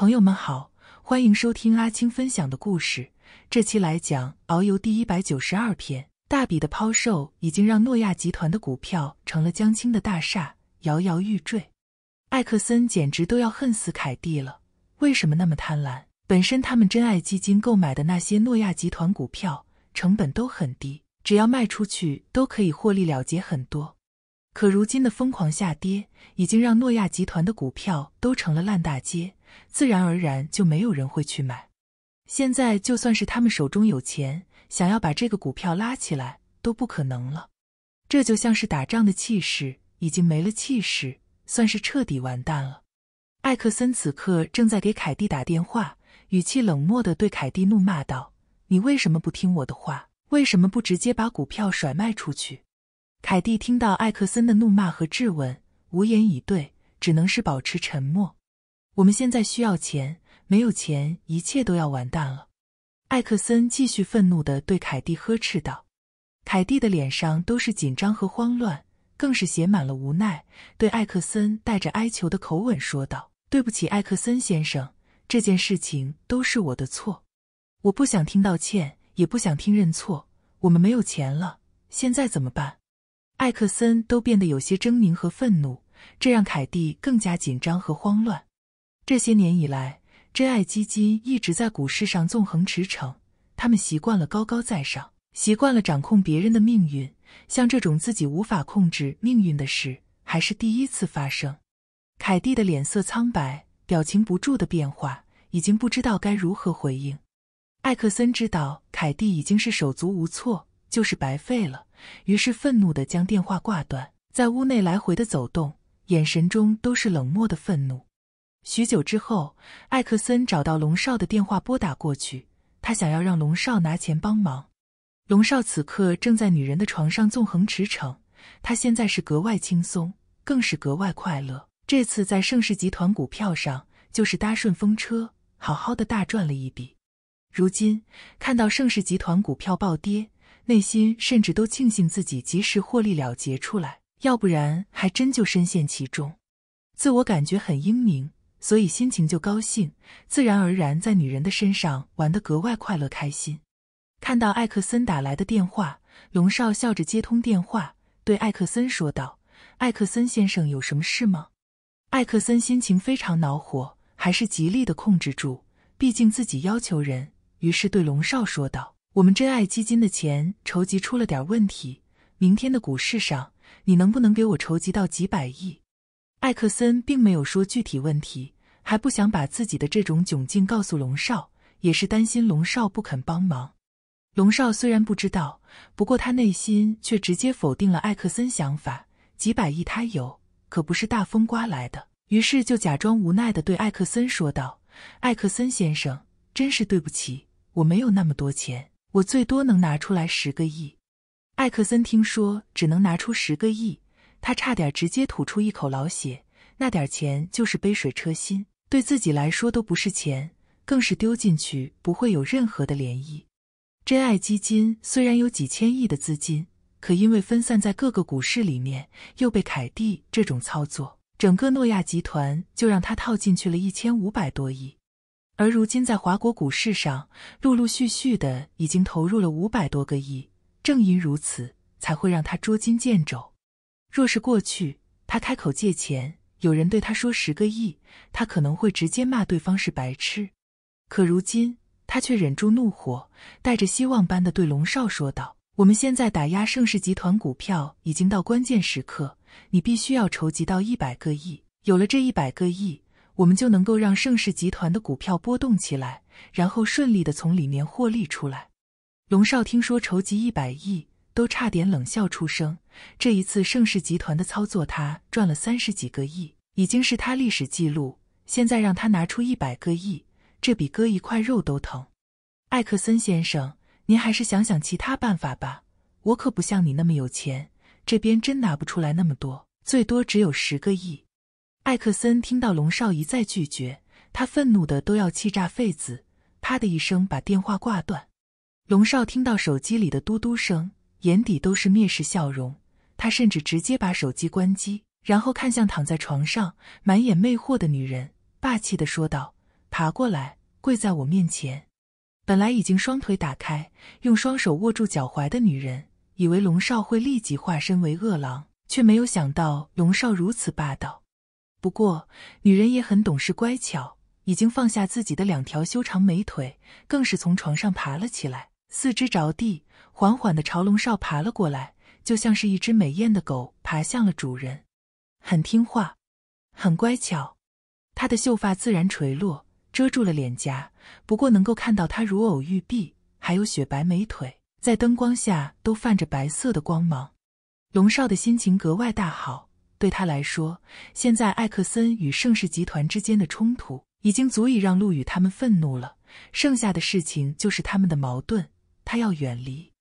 朋友们好，欢迎收听阿青分享的故事。这期来讲《遨游》第一百九十二篇。大笔的抛售已经让诺亚集团的股票成了江青的大厦，摇摇欲坠。艾克森简直都要恨死凯蒂了，为什么那么贪婪？本身他们真爱基金购买的那些诺亚集团股票成本都很低，只要卖出去都可以获利了结很多。可如今的疯狂下跌，已经让诺亚集团的股票都成了烂大街。自然而然就没有人会去买。现在就算是他们手中有钱，想要把这个股票拉起来都不可能了。这就像是打仗的气势，已经没了气势，算是彻底完蛋了。艾克森此刻正在给凯蒂打电话，语气冷漠地对凯蒂怒骂道：“你为什么不听我的话？为什么不直接把股票甩卖出去？”凯蒂听到艾克森的怒骂和质问，无言以对，只能是保持沉默。我们现在需要钱，没有钱，一切都要完蛋了。艾克森继续愤怒的对凯蒂呵斥道：“凯蒂的脸上都是紧张和慌乱，更是写满了无奈，对艾克森带着哀求的口吻说道：‘对不起，艾克森先生，这件事情都是我的错。我不想听道歉，也不想听认错。我们没有钱了，现在怎么办？’艾克森都变得有些狰狞和愤怒，这让凯蒂更加紧张和慌乱。”这些年以来，真爱基金一直在股市上纵横驰骋。他们习惯了高高在上，习惯了掌控别人的命运。像这种自己无法控制命运的事，还是第一次发生。凯蒂的脸色苍白，表情不住的变化，已经不知道该如何回应。艾克森知道凯蒂已经是手足无措，就是白费了。于是愤怒的将电话挂断，在屋内来回的走动，眼神中都是冷漠的愤怒。许久之后，艾克森找到龙少的电话，拨打过去。他想要让龙少拿钱帮忙。龙少此刻正在女人的床上纵横驰骋，他现在是格外轻松，更是格外快乐。这次在盛世集团股票上就是搭顺风车，好好的大赚了一笔。如今看到盛世集团股票暴跌，内心甚至都庆幸自己及时获利了结出来，要不然还真就深陷其中，自我感觉很英明。所以心情就高兴，自然而然在女人的身上玩得格外快乐开心。看到艾克森打来的电话，龙少笑着接通电话，对艾克森说道：“艾克森先生，有什么事吗？”艾克森心情非常恼火，还是极力的控制住，毕竟自己要求人，于是对龙少说道：“我们真爱基金的钱筹集出了点问题，明天的股市上，你能不能给我筹集到几百亿？”艾克森并没有说具体问题，还不想把自己的这种窘境告诉龙少，也是担心龙少不肯帮忙。龙少虽然不知道，不过他内心却直接否定了艾克森想法。几百亿他有，可不是大风刮来的。于是就假装无奈的对艾克森说道：“艾克森先生，真是对不起，我没有那么多钱，我最多能拿出来十个亿。”艾克森听说只能拿出十个亿。他差点直接吐出一口老血，那点钱就是杯水车薪，对自己来说都不是钱，更是丢进去不会有任何的涟漪。真爱基金虽然有几千亿的资金，可因为分散在各个股市里面，又被凯蒂这种操作，整个诺亚集团就让他套进去了一千五百多亿。而如今在华国股市上，陆陆续续的已经投入了五百多个亿，正因如此，才会让他捉襟见肘。若是过去，他开口借钱，有人对他说十个亿，他可能会直接骂对方是白痴。可如今，他却忍住怒火，带着希望般的对龙少说道：“我们现在打压盛世集团股票已经到关键时刻，你必须要筹集到一百个亿。有了这一百个亿，我们就能够让盛世集团的股票波动起来，然后顺利的从里面获利出来。”龙少听说筹集一百亿。都差点冷笑出声。这一次盛世集团的操作，他赚了三十几个亿，已经是他历史记录。现在让他拿出一百个亿，这比割一块肉都疼。艾克森先生，您还是想想其他办法吧。我可不像你那么有钱，这边真拿不出来那么多，最多只有十个亿。艾克森听到龙少一再拒绝，他愤怒的都要气炸肺子，啪的一声把电话挂断。龙少听到手机里的嘟嘟声。眼底都是蔑视笑容，他甚至直接把手机关机，然后看向躺在床上满眼魅惑的女人，霸气的说道：“爬过来，跪在我面前。”本来已经双腿打开，用双手握住脚踝的女人，以为龙少会立即化身为饿狼，却没有想到龙少如此霸道。不过，女人也很懂事乖巧，已经放下自己的两条修长美腿，更是从床上爬了起来。四肢着地，缓缓的朝龙少爬了过来，就像是一只美艳的狗爬向了主人，很听话，很乖巧。他的秀发自然垂落，遮住了脸颊，不过能够看到他如藕玉臂，还有雪白美腿，在灯光下都泛着白色的光芒。龙少的心情格外大好，对他来说，现在艾克森与盛世集团之间的冲突已经足以让陆羽他们愤怒了，剩下的事情就是他们的矛盾。他要远离，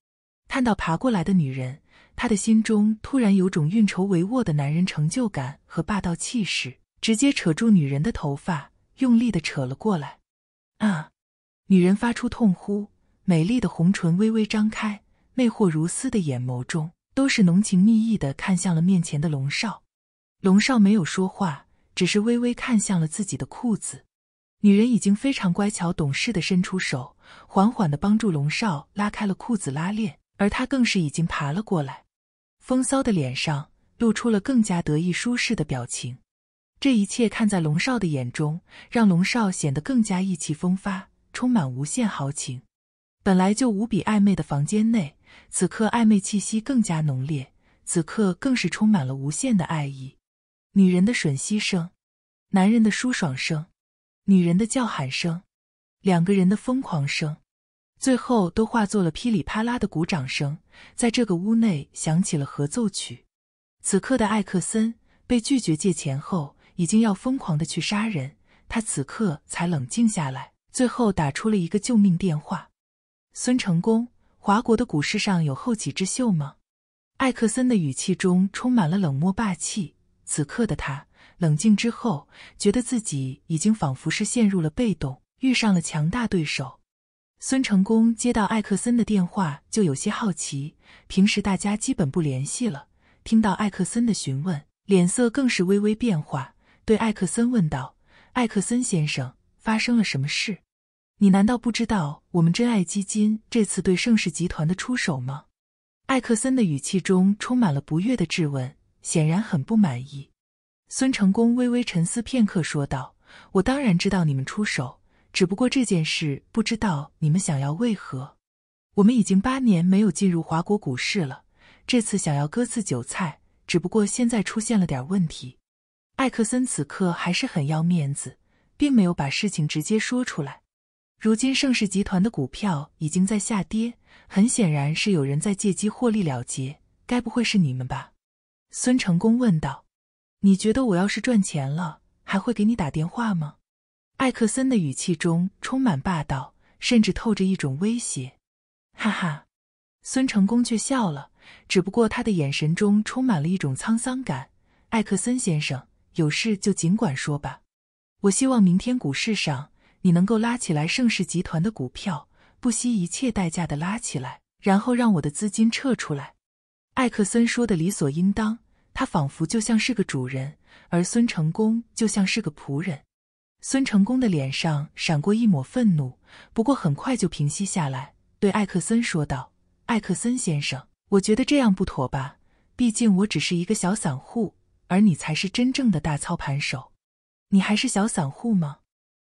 看到爬过来的女人，他的心中突然有种运筹帷幄的男人成就感和霸道气势，直接扯住女人的头发，用力的扯了过来。啊！女人发出痛呼，美丽的红唇微微张开，魅惑如丝的眼眸中都是浓情蜜意的看向了面前的龙少。龙少没有说话，只是微微看向了自己的裤子。女人已经非常乖巧懂事的伸出手，缓缓的帮助龙少拉开了裤子拉链，而他更是已经爬了过来，风骚的脸上露出了更加得意舒适的表情。这一切看在龙少的眼中，让龙少显得更加意气风发，充满无限豪情。本来就无比暧昧的房间内，此刻暧昧气息更加浓烈，此刻更是充满了无限的爱意。女人的吮吸声，男人的舒爽声。女人的叫喊声，两个人的疯狂声，最后都化作了噼里啪啦的鼓掌声，在这个屋内响起了合奏曲。此刻的艾克森被拒绝借钱后，已经要疯狂的去杀人，他此刻才冷静下来，最后打出了一个救命电话。孙成功，华国的股市上有后起之秀吗？艾克森的语气中充满了冷漠霸气。此刻的他。冷静之后，觉得自己已经仿佛是陷入了被动，遇上了强大对手。孙成功接到艾克森的电话，就有些好奇。平时大家基本不联系了，听到艾克森的询问，脸色更是微微变化，对艾克森问道：“艾克森先生，发生了什么事？你难道不知道我们真爱基金这次对盛世集团的出手吗？”艾克森的语气中充满了不悦的质问，显然很不满意。孙成功微微沉思片刻，说道：“我当然知道你们出手，只不过这件事不知道你们想要为何。我们已经八年没有进入华国股市了，这次想要割次韭菜，只不过现在出现了点问题。”艾克森此刻还是很要面子，并没有把事情直接说出来。如今盛世集团的股票已经在下跌，很显然是有人在借机获利了结，该不会是你们吧？”孙成功问道。你觉得我要是赚钱了，还会给你打电话吗？艾克森的语气中充满霸道，甚至透着一种威胁。哈哈，孙成功却笑了，只不过他的眼神中充满了一种沧桑感。艾克森先生，有事就尽管说吧。我希望明天股市上你能够拉起来盛世集团的股票，不惜一切代价的拉起来，然后让我的资金撤出来。艾克森说的理所应当。他仿佛就像是个主人，而孙成功就像是个仆人。孙成功的脸上闪过一抹愤怒，不过很快就平息下来，对艾克森说道：“艾克森先生，我觉得这样不妥吧？毕竟我只是一个小散户，而你才是真正的大操盘手。你还是小散户吗？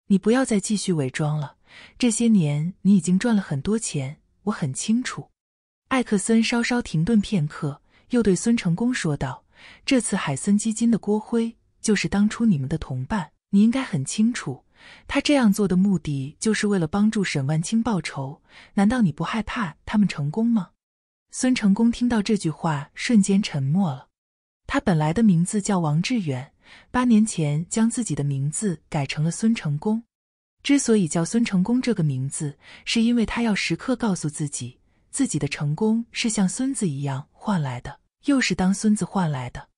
你不要再继续伪装了。这些年你已经赚了很多钱，我很清楚。”艾克森稍稍停顿片刻，又对孙成功说道。这次海森基金的郭辉就是当初你们的同伴，你应该很清楚。他这样做的目的就是为了帮助沈万青报仇。难道你不害怕他们成功吗？孙成功听到这句话，瞬间沉默了。他本来的名字叫王志远，八年前将自己的名字改成了孙成功。之所以叫孙成功这个名字，是因为他要时刻告诉自己，自己的成功是像孙子一样换来的。又是当孙子换来的。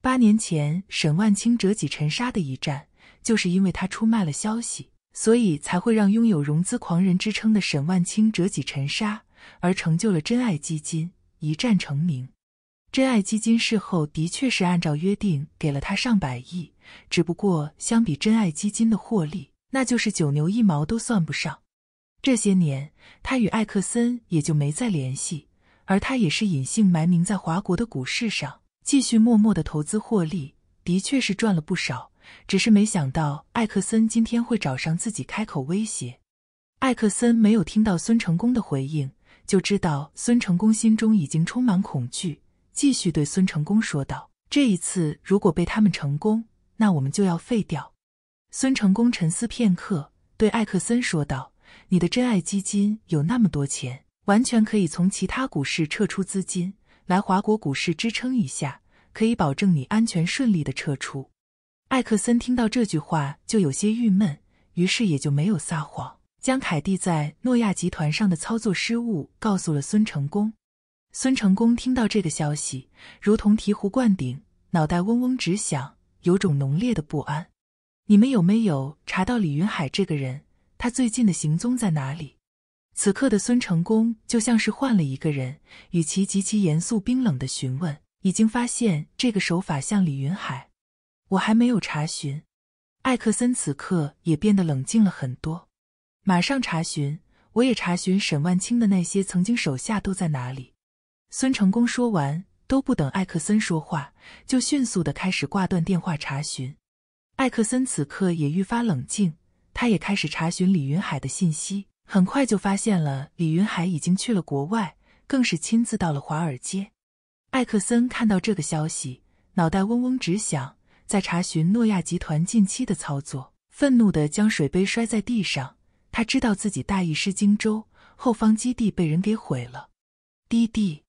八年前，沈万青折戟沉沙的一战，就是因为他出卖了消息，所以才会让拥有融资狂人之称的沈万青折戟沉沙，而成就了真爱基金一战成名。真爱基金事后的确是按照约定给了他上百亿，只不过相比真爱基金的获利，那就是九牛一毛都算不上。这些年，他与艾克森也就没再联系。而他也是隐姓埋名在华国的股市上继续默默的投资获利，的确是赚了不少。只是没想到艾克森今天会找上自己开口威胁。艾克森没有听到孙成功的回应，就知道孙成功心中已经充满恐惧，继续对孙成功说道：“这一次如果被他们成功，那我们就要废掉。”孙成功沉思片刻，对艾克森说道：“你的真爱基金有那么多钱。”完全可以从其他股市撤出资金，来华国股市支撑一下，可以保证你安全顺利的撤出。艾克森听到这句话就有些郁闷，于是也就没有撒谎，将凯蒂在诺亚集团上的操作失误告诉了孙成功。孙成功听到这个消息，如同醍醐灌顶，脑袋嗡嗡直响，有种浓烈的不安。你们有没有查到李云海这个人？他最近的行踪在哪里？此刻的孙成功就像是换了一个人，与其极其严肃冰冷的询问，已经发现这个手法像李云海。我还没有查询。艾克森此刻也变得冷静了很多，马上查询。我也查询沈万清的那些曾经手下都在哪里。孙成功说完，都不等艾克森说话，就迅速的开始挂断电话查询。艾克森此刻也愈发冷静，他也开始查询李云海的信息。很快就发现了李云海已经去了国外，更是亲自到了华尔街。艾克森看到这个消息，脑袋嗡嗡直响，在查询诺亚集团近期的操作，愤怒地将水杯摔在地上。他知道自己大意失荆州，后方基地被人给毁了。滴滴！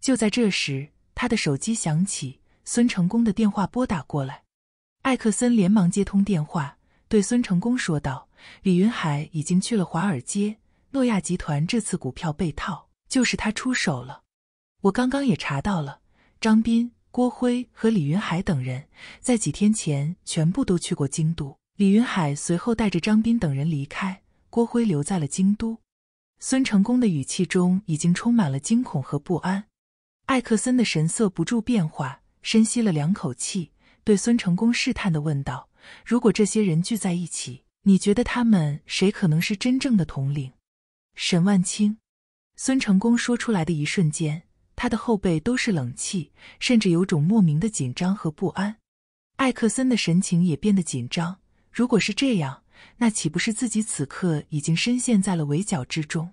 就在这时，他的手机响起，孙成功的电话拨打过来。艾克森连忙接通电话，对孙成功说道。李云海已经去了华尔街，诺亚集团这次股票被套，就是他出手了。我刚刚也查到了，张斌、郭辉和李云海等人在几天前全部都去过京都。李云海随后带着张斌等人离开，郭辉留在了京都。孙成功的语气中已经充满了惊恐和不安。艾克森的神色不住变化，深吸了两口气，对孙成功试探的问道：“如果这些人聚在一起？”你觉得他们谁可能是真正的统领？沈万青、孙成功说出来的一瞬间，他的后背都是冷气，甚至有种莫名的紧张和不安。艾克森的神情也变得紧张。如果是这样，那岂不是自己此刻已经深陷在了围剿之中？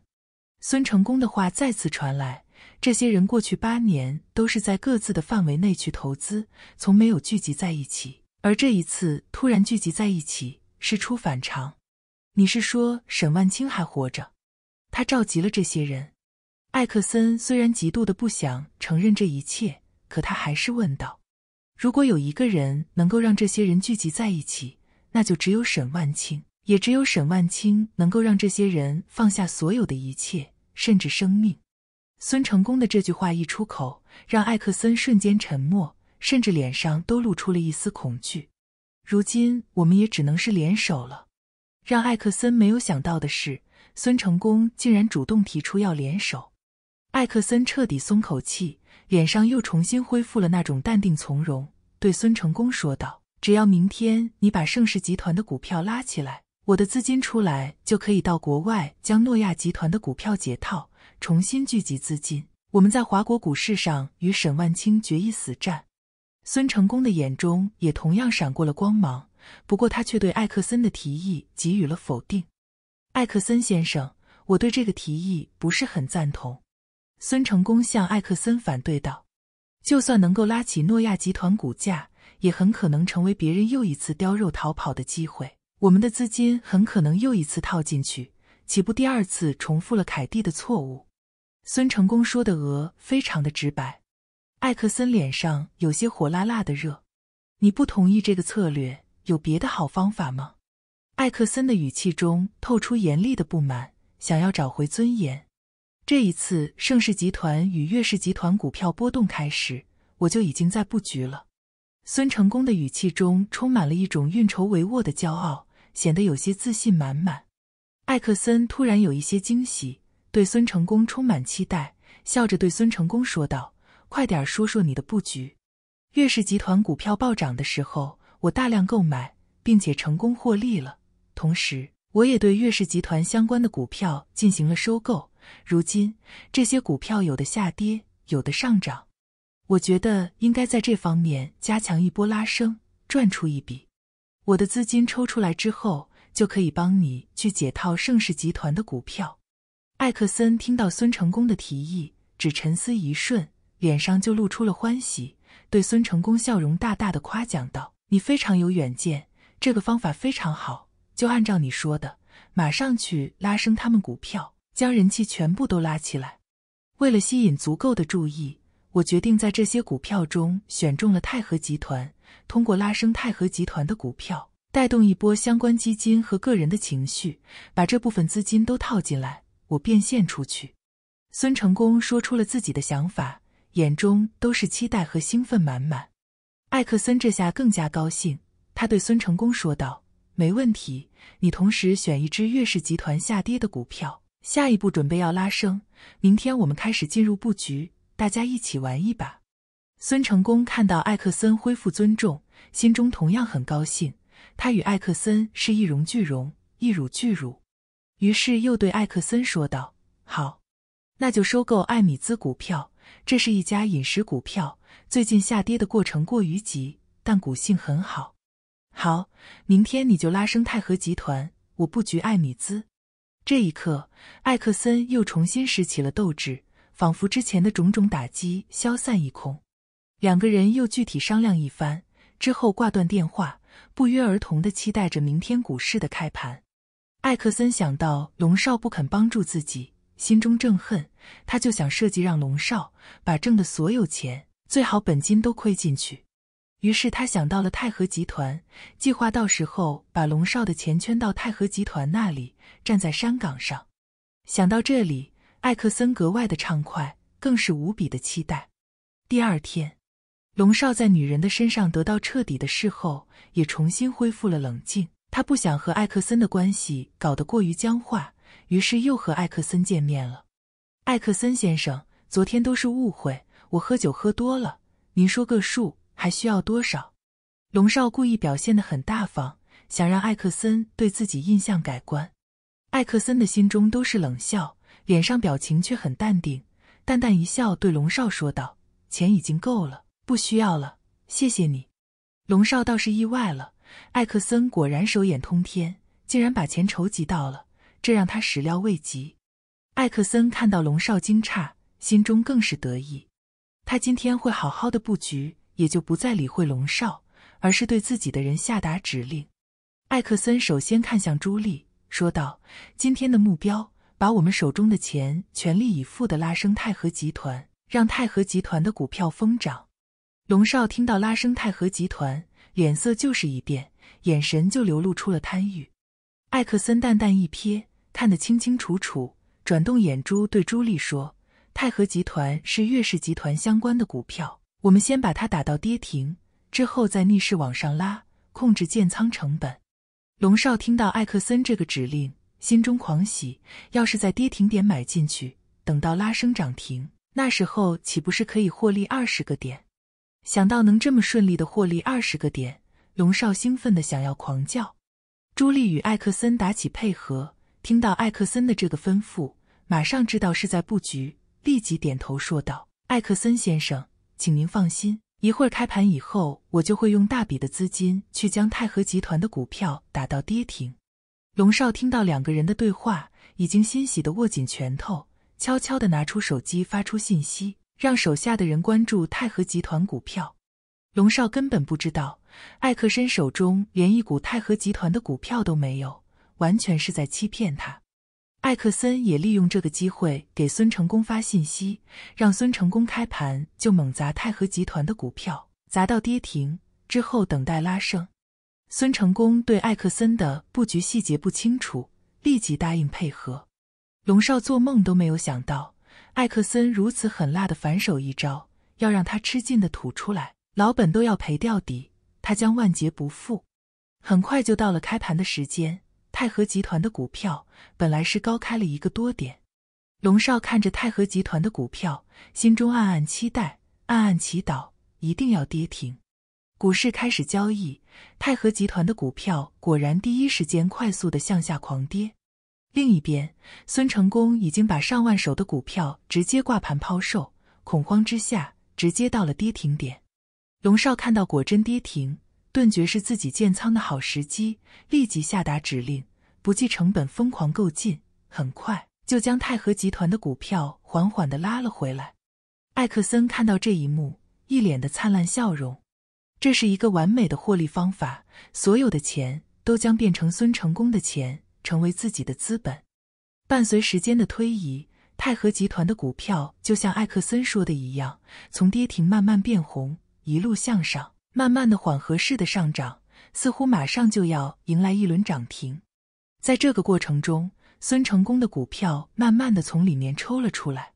孙成功的话再次传来：这些人过去八年都是在各自的范围内去投资，从没有聚集在一起，而这一次突然聚集在一起。事出反常，你是说沈万青还活着？他召集了这些人。艾克森虽然极度的不想承认这一切，可他还是问道：“如果有一个人能够让这些人聚集在一起，那就只有沈万青，也只有沈万青能够让这些人放下所有的一切，甚至生命。”孙成功的这句话一出口，让艾克森瞬间沉默，甚至脸上都露出了一丝恐惧。如今我们也只能是联手了。让艾克森没有想到的是，孙成功竟然主动提出要联手。艾克森彻底松口气，脸上又重新恢复了那种淡定从容，对孙成功说道：“只要明天你把盛世集团的股票拉起来，我的资金出来就可以到国外将诺亚集团的股票解套，重新聚集资金，我们在华国股市上与沈万青决一死战。”孙成功的眼中也同样闪过了光芒，不过他却对艾克森的提议给予了否定。艾克森先生，我对这个提议不是很赞同。孙成功向艾克森反对道：“就算能够拉起诺亚集团股价，也很可能成为别人又一次叼肉逃跑的机会。我们的资金很可能又一次套进去，岂不第二次重复了凯蒂的错误？”孙成功说的“鹅”非常的直白。艾克森脸上有些火辣辣的热，你不同意这个策略，有别的好方法吗？艾克森的语气中透出严厉的不满，想要找回尊严。这一次盛世集团与岳氏集团股票波动开始，我就已经在布局了。孙成功的语气中充满了一种运筹帷幄的骄傲，显得有些自信满满。艾克森突然有一些惊喜，对孙成功充满期待，笑着对孙成功说道。快点说说你的布局。越氏集团股票暴涨的时候，我大量购买，并且成功获利了。同时，我也对越氏集团相关的股票进行了收购。如今，这些股票有的下跌，有的上涨。我觉得应该在这方面加强一波拉升，赚出一笔。我的资金抽出来之后，就可以帮你去解套盛世集团的股票。艾克森听到孙成功的提议，只沉思一瞬。脸上就露出了欢喜，对孙成功笑容大大的夸奖道：“你非常有远见，这个方法非常好，就按照你说的，马上去拉升他们股票，将人气全部都拉起来。为了吸引足够的注意，我决定在这些股票中选中了泰和集团，通过拉升泰和集团的股票，带动一波相关基金和个人的情绪，把这部分资金都套进来，我变现出去。”孙成功说出了自己的想法。眼中都是期待和兴奋满满，艾克森这下更加高兴，他对孙成功说道：“没问题，你同时选一只越氏集团下跌的股票，下一步准备要拉升，明天我们开始进入布局，大家一起玩一把。”孙成功看到艾克森恢复尊重，心中同样很高兴，他与艾克森是一荣俱荣，一辱俱辱，于是又对艾克森说道：“好，那就收购艾米兹股票。”这是一家饮食股票，最近下跌的过程过于急，但股性很好。好，明天你就拉升泰和集团，我布局艾米兹。这一刻，艾克森又重新拾起了斗志，仿佛之前的种种打击消散一空。两个人又具体商量一番，之后挂断电话，不约而同地期待着明天股市的开盘。艾克森想到龙少不肯帮助自己。心中正恨，他就想设计让龙少把挣的所有钱，最好本金都亏进去。于是他想到了泰和集团，计划到时候把龙少的钱圈到泰和集团那里，站在山岗上。想到这里，艾克森格外的畅快，更是无比的期待。第二天，龙少在女人的身上得到彻底的事后，也重新恢复了冷静。他不想和艾克森的关系搞得过于僵化。于是又和艾克森见面了。艾克森先生，昨天都是误会，我喝酒喝多了。您说个数，还需要多少？龙少故意表现得很大方，想让艾克森对自己印象改观。艾克森的心中都是冷笑，脸上表情却很淡定，淡淡一笑，对龙少说道：“钱已经够了，不需要了，谢谢你。”龙少倒是意外了，艾克森果然手眼通天，竟然把钱筹集到了。这让他始料未及。艾克森看到龙少惊诧，心中更是得意。他今天会好好的布局，也就不再理会龙少，而是对自己的人下达指令。艾克森首先看向朱莉，说道：“今天的目标，把我们手中的钱全力以赴的拉升泰和集团，让泰和集团的股票疯涨。”龙少听到拉升泰和集团，脸色就是一变，眼神就流露出了贪欲。艾克森淡淡一瞥。看得清清楚楚，转动眼珠对朱莉说：“泰和集团是岳氏集团相关的股票，我们先把它打到跌停，之后再逆势往上拉，控制建仓成本。”龙少听到艾克森这个指令，心中狂喜。要是在跌停点买进去，等到拉升涨停，那时候岂不是可以获利二十个点？想到能这么顺利的获利二十个点，龙少兴奋的想要狂叫。朱莉与艾克森打起配合。听到艾克森的这个吩咐，马上知道是在布局，立即点头说道：“艾克森先生，请您放心，一会儿开盘以后，我就会用大笔的资金去将泰和集团的股票打到跌停。”龙少听到两个人的对话，已经欣喜的握紧拳头，悄悄地拿出手机发出信息，让手下的人关注泰和集团股票。龙少根本不知道，艾克森手中连一股泰和集团的股票都没有。完全是在欺骗他。艾克森也利用这个机会给孙成功发信息，让孙成功开盘就猛砸泰和集团的股票，砸到跌停之后等待拉升。孙成功对艾克森的布局细节不清楚，立即答应配合。龙少做梦都没有想到，艾克森如此狠辣的反手一招，要让他吃尽的吐出来，老本都要赔到底，他将万劫不复。很快就到了开盘的时间。泰和集团的股票本来是高开了一个多点，龙少看着泰和集团的股票，心中暗暗期待，暗暗祈祷一定要跌停。股市开始交易，泰和集团的股票果然第一时间快速的向下狂跌。另一边，孙成功已经把上万手的股票直接挂盘抛售，恐慌之下直接到了跌停点。龙少看到果真跌停，顿觉是自己建仓的好时机，立即下达指令。不计成本疯狂购进，很快就将泰和集团的股票缓缓地拉了回来。艾克森看到这一幕，一脸的灿烂笑容。这是一个完美的获利方法，所有的钱都将变成孙成功的钱，成为自己的资本。伴随时间的推移，泰和集团的股票就像艾克森说的一样，从跌停慢慢变红，一路向上，慢慢的缓和式的上涨，似乎马上就要迎来一轮涨停。在这个过程中，孙成功的股票慢慢的从里面抽了出来。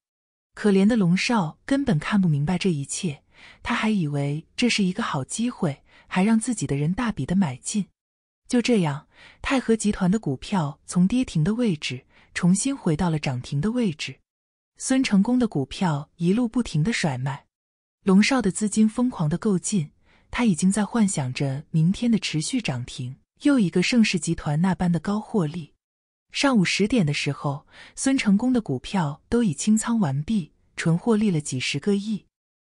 可怜的龙少根本看不明白这一切，他还以为这是一个好机会，还让自己的人大笔的买进。就这样，泰和集团的股票从跌停的位置重新回到了涨停的位置。孙成功的股票一路不停的甩卖，龙少的资金疯狂的购进，他已经在幻想着明天的持续涨停。又一个盛世集团那般的高获利。上午十点的时候，孙成功的股票都已清仓完毕，纯获利了几十个亿。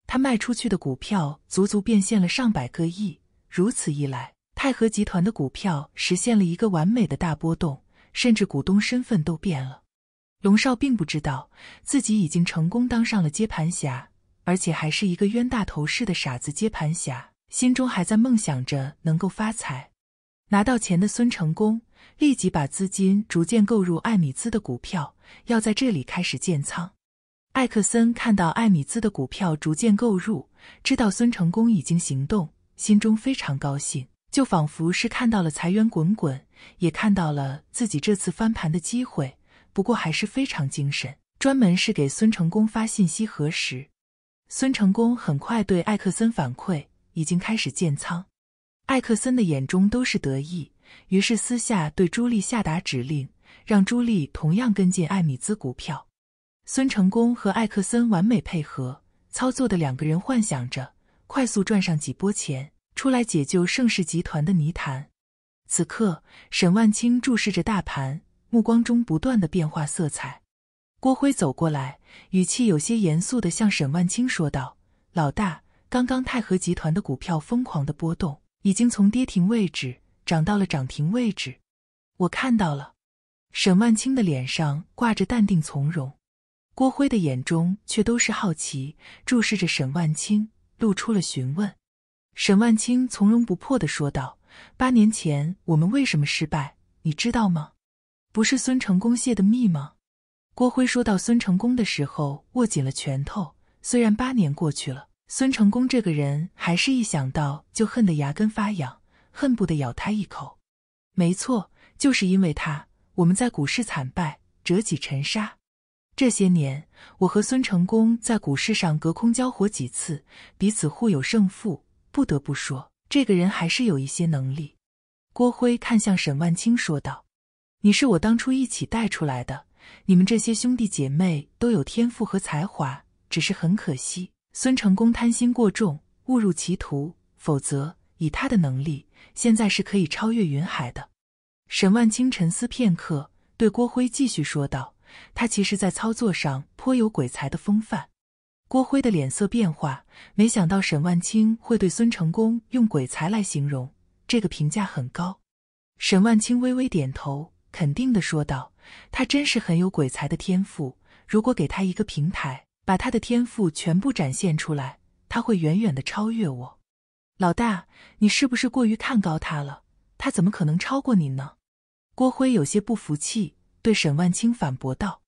他卖出去的股票足足变现了上百个亿。如此一来，泰和集团的股票实现了一个完美的大波动，甚至股东身份都变了。龙少并不知道自己已经成功当上了接盘侠，而且还是一个冤大头式的傻子接盘侠，心中还在梦想着能够发财。拿到钱的孙成功立即把资金逐渐购入艾米兹的股票，要在这里开始建仓。艾克森看到艾米兹的股票逐渐购入，知道孙成功已经行动，心中非常高兴，就仿佛是看到了财源滚滚，也看到了自己这次翻盘的机会。不过还是非常精神，专门是给孙成功发信息核实。孙成功很快对艾克森反馈，已经开始建仓。艾克森的眼中都是得意，于是私下对朱莉下达指令，让朱莉同样跟进艾米兹股票。孙成功和艾克森完美配合操作的两个人幻想着快速赚上几波钱，出来解救盛世集团的泥潭。此刻，沈万青注视着大盘，目光中不断的变化色彩。郭辉走过来，语气有些严肃的向沈万青说道：“老大，刚刚泰和集团的股票疯狂的波动。”已经从跌停位置涨到了涨停位置，我看到了。沈万青的脸上挂着淡定从容，郭辉的眼中却都是好奇，注视着沈万青，露出了询问。沈万青从容不迫的说道：“八年前我们为什么失败？你知道吗？不是孙成功泄的密吗？”郭辉说到孙成功的时候，握紧了拳头。虽然八年过去了。孙成功这个人，还是一想到就恨得牙根发痒，恨不得咬他一口。没错，就是因为他，我们在股市惨败，折戟沉沙。这些年，我和孙成功在股市上隔空交火几次，彼此互有胜负。不得不说，这个人还是有一些能力。郭辉看向沈万青，说道：“你是我当初一起带出来的，你们这些兄弟姐妹都有天赋和才华，只是很可惜。”孙成功贪心过重，误入歧途。否则，以他的能力，现在是可以超越云海的。沈万清沉思片刻，对郭辉继续说道：“他其实在操作上颇有鬼才的风范。”郭辉的脸色变化，没想到沈万清会对孙成功用“鬼才”来形容，这个评价很高。沈万清微微点头，肯定的说道：“他真是很有鬼才的天赋，如果给他一个平台。”把他的天赋全部展现出来，他会远远的超越我。老大，你是不是过于看高他了？他怎么可能超过你呢？郭辉有些不服气，对沈万青反驳道。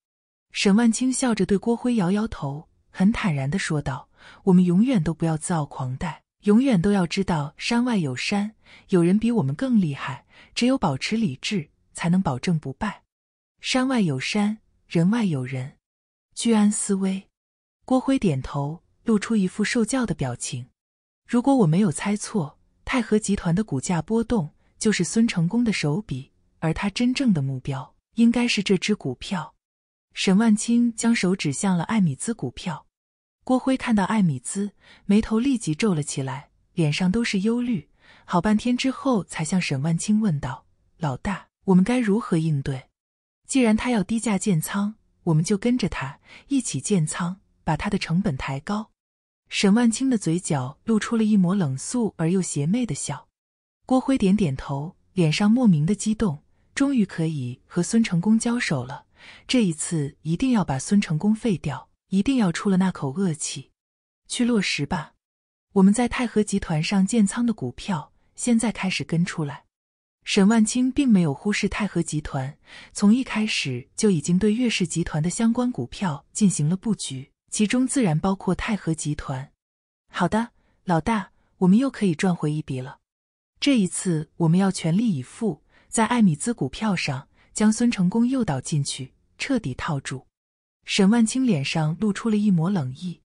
沈万青笑着对郭辉摇摇头，很坦然的说道：“我们永远都不要自傲狂怠，永远都要知道山外有山，有人比我们更厉害。只有保持理智，才能保证不败。山外有山，人外有人，居安思危。”郭辉点头，露出一副受教的表情。如果我没有猜错，泰和集团的股价波动就是孙成功的手笔，而他真正的目标应该是这只股票。沈万清将手指向了艾米兹股票。郭辉看到艾米兹，眉头立即皱了起来，脸上都是忧虑。好半天之后，才向沈万清问道：“老大，我们该如何应对？既然他要低价建仓，我们就跟着他一起建仓。”把他的成本抬高，沈万青的嘴角露出了一抹冷肃而又邪魅的笑。郭辉点点头，脸上莫名的激动，终于可以和孙成功交手了。这一次一定要把孙成功废掉，一定要出了那口恶气。去落实吧，我们在泰和集团上建仓的股票，现在开始跟出来。沈万青并没有忽视泰和集团，从一开始就已经对岳氏集团的相关股票进行了布局。其中自然包括泰和集团。好的，老大，我们又可以赚回一笔了。这一次，我们要全力以赴，在艾米兹股票上将孙成功诱导进去，彻底套住。沈万青脸上露出了一抹冷意。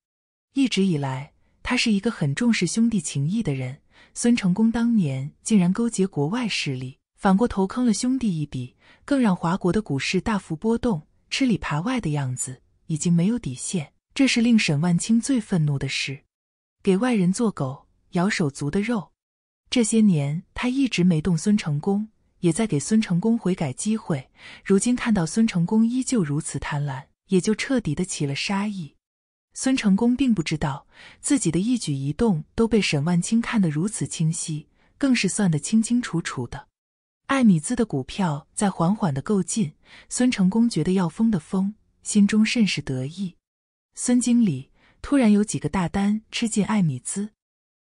一直以来，他是一个很重视兄弟情义的人。孙成功当年竟然勾结国外势力，反过头坑了兄弟一笔，更让华国的股市大幅波动。吃里扒外的样子，已经没有底线。这是令沈万青最愤怒的事，给外人做狗，咬手足的肉。这些年他一直没动孙成功，也在给孙成功悔改机会。如今看到孙成功依旧如此贪婪，也就彻底的起了杀意。孙成功并不知道自己的一举一动都被沈万青看得如此清晰，更是算得清清楚楚的。艾米兹的股票在缓缓的购进，孙成功觉得要疯的疯，心中甚是得意。孙经理突然有几个大单吃进艾米兹，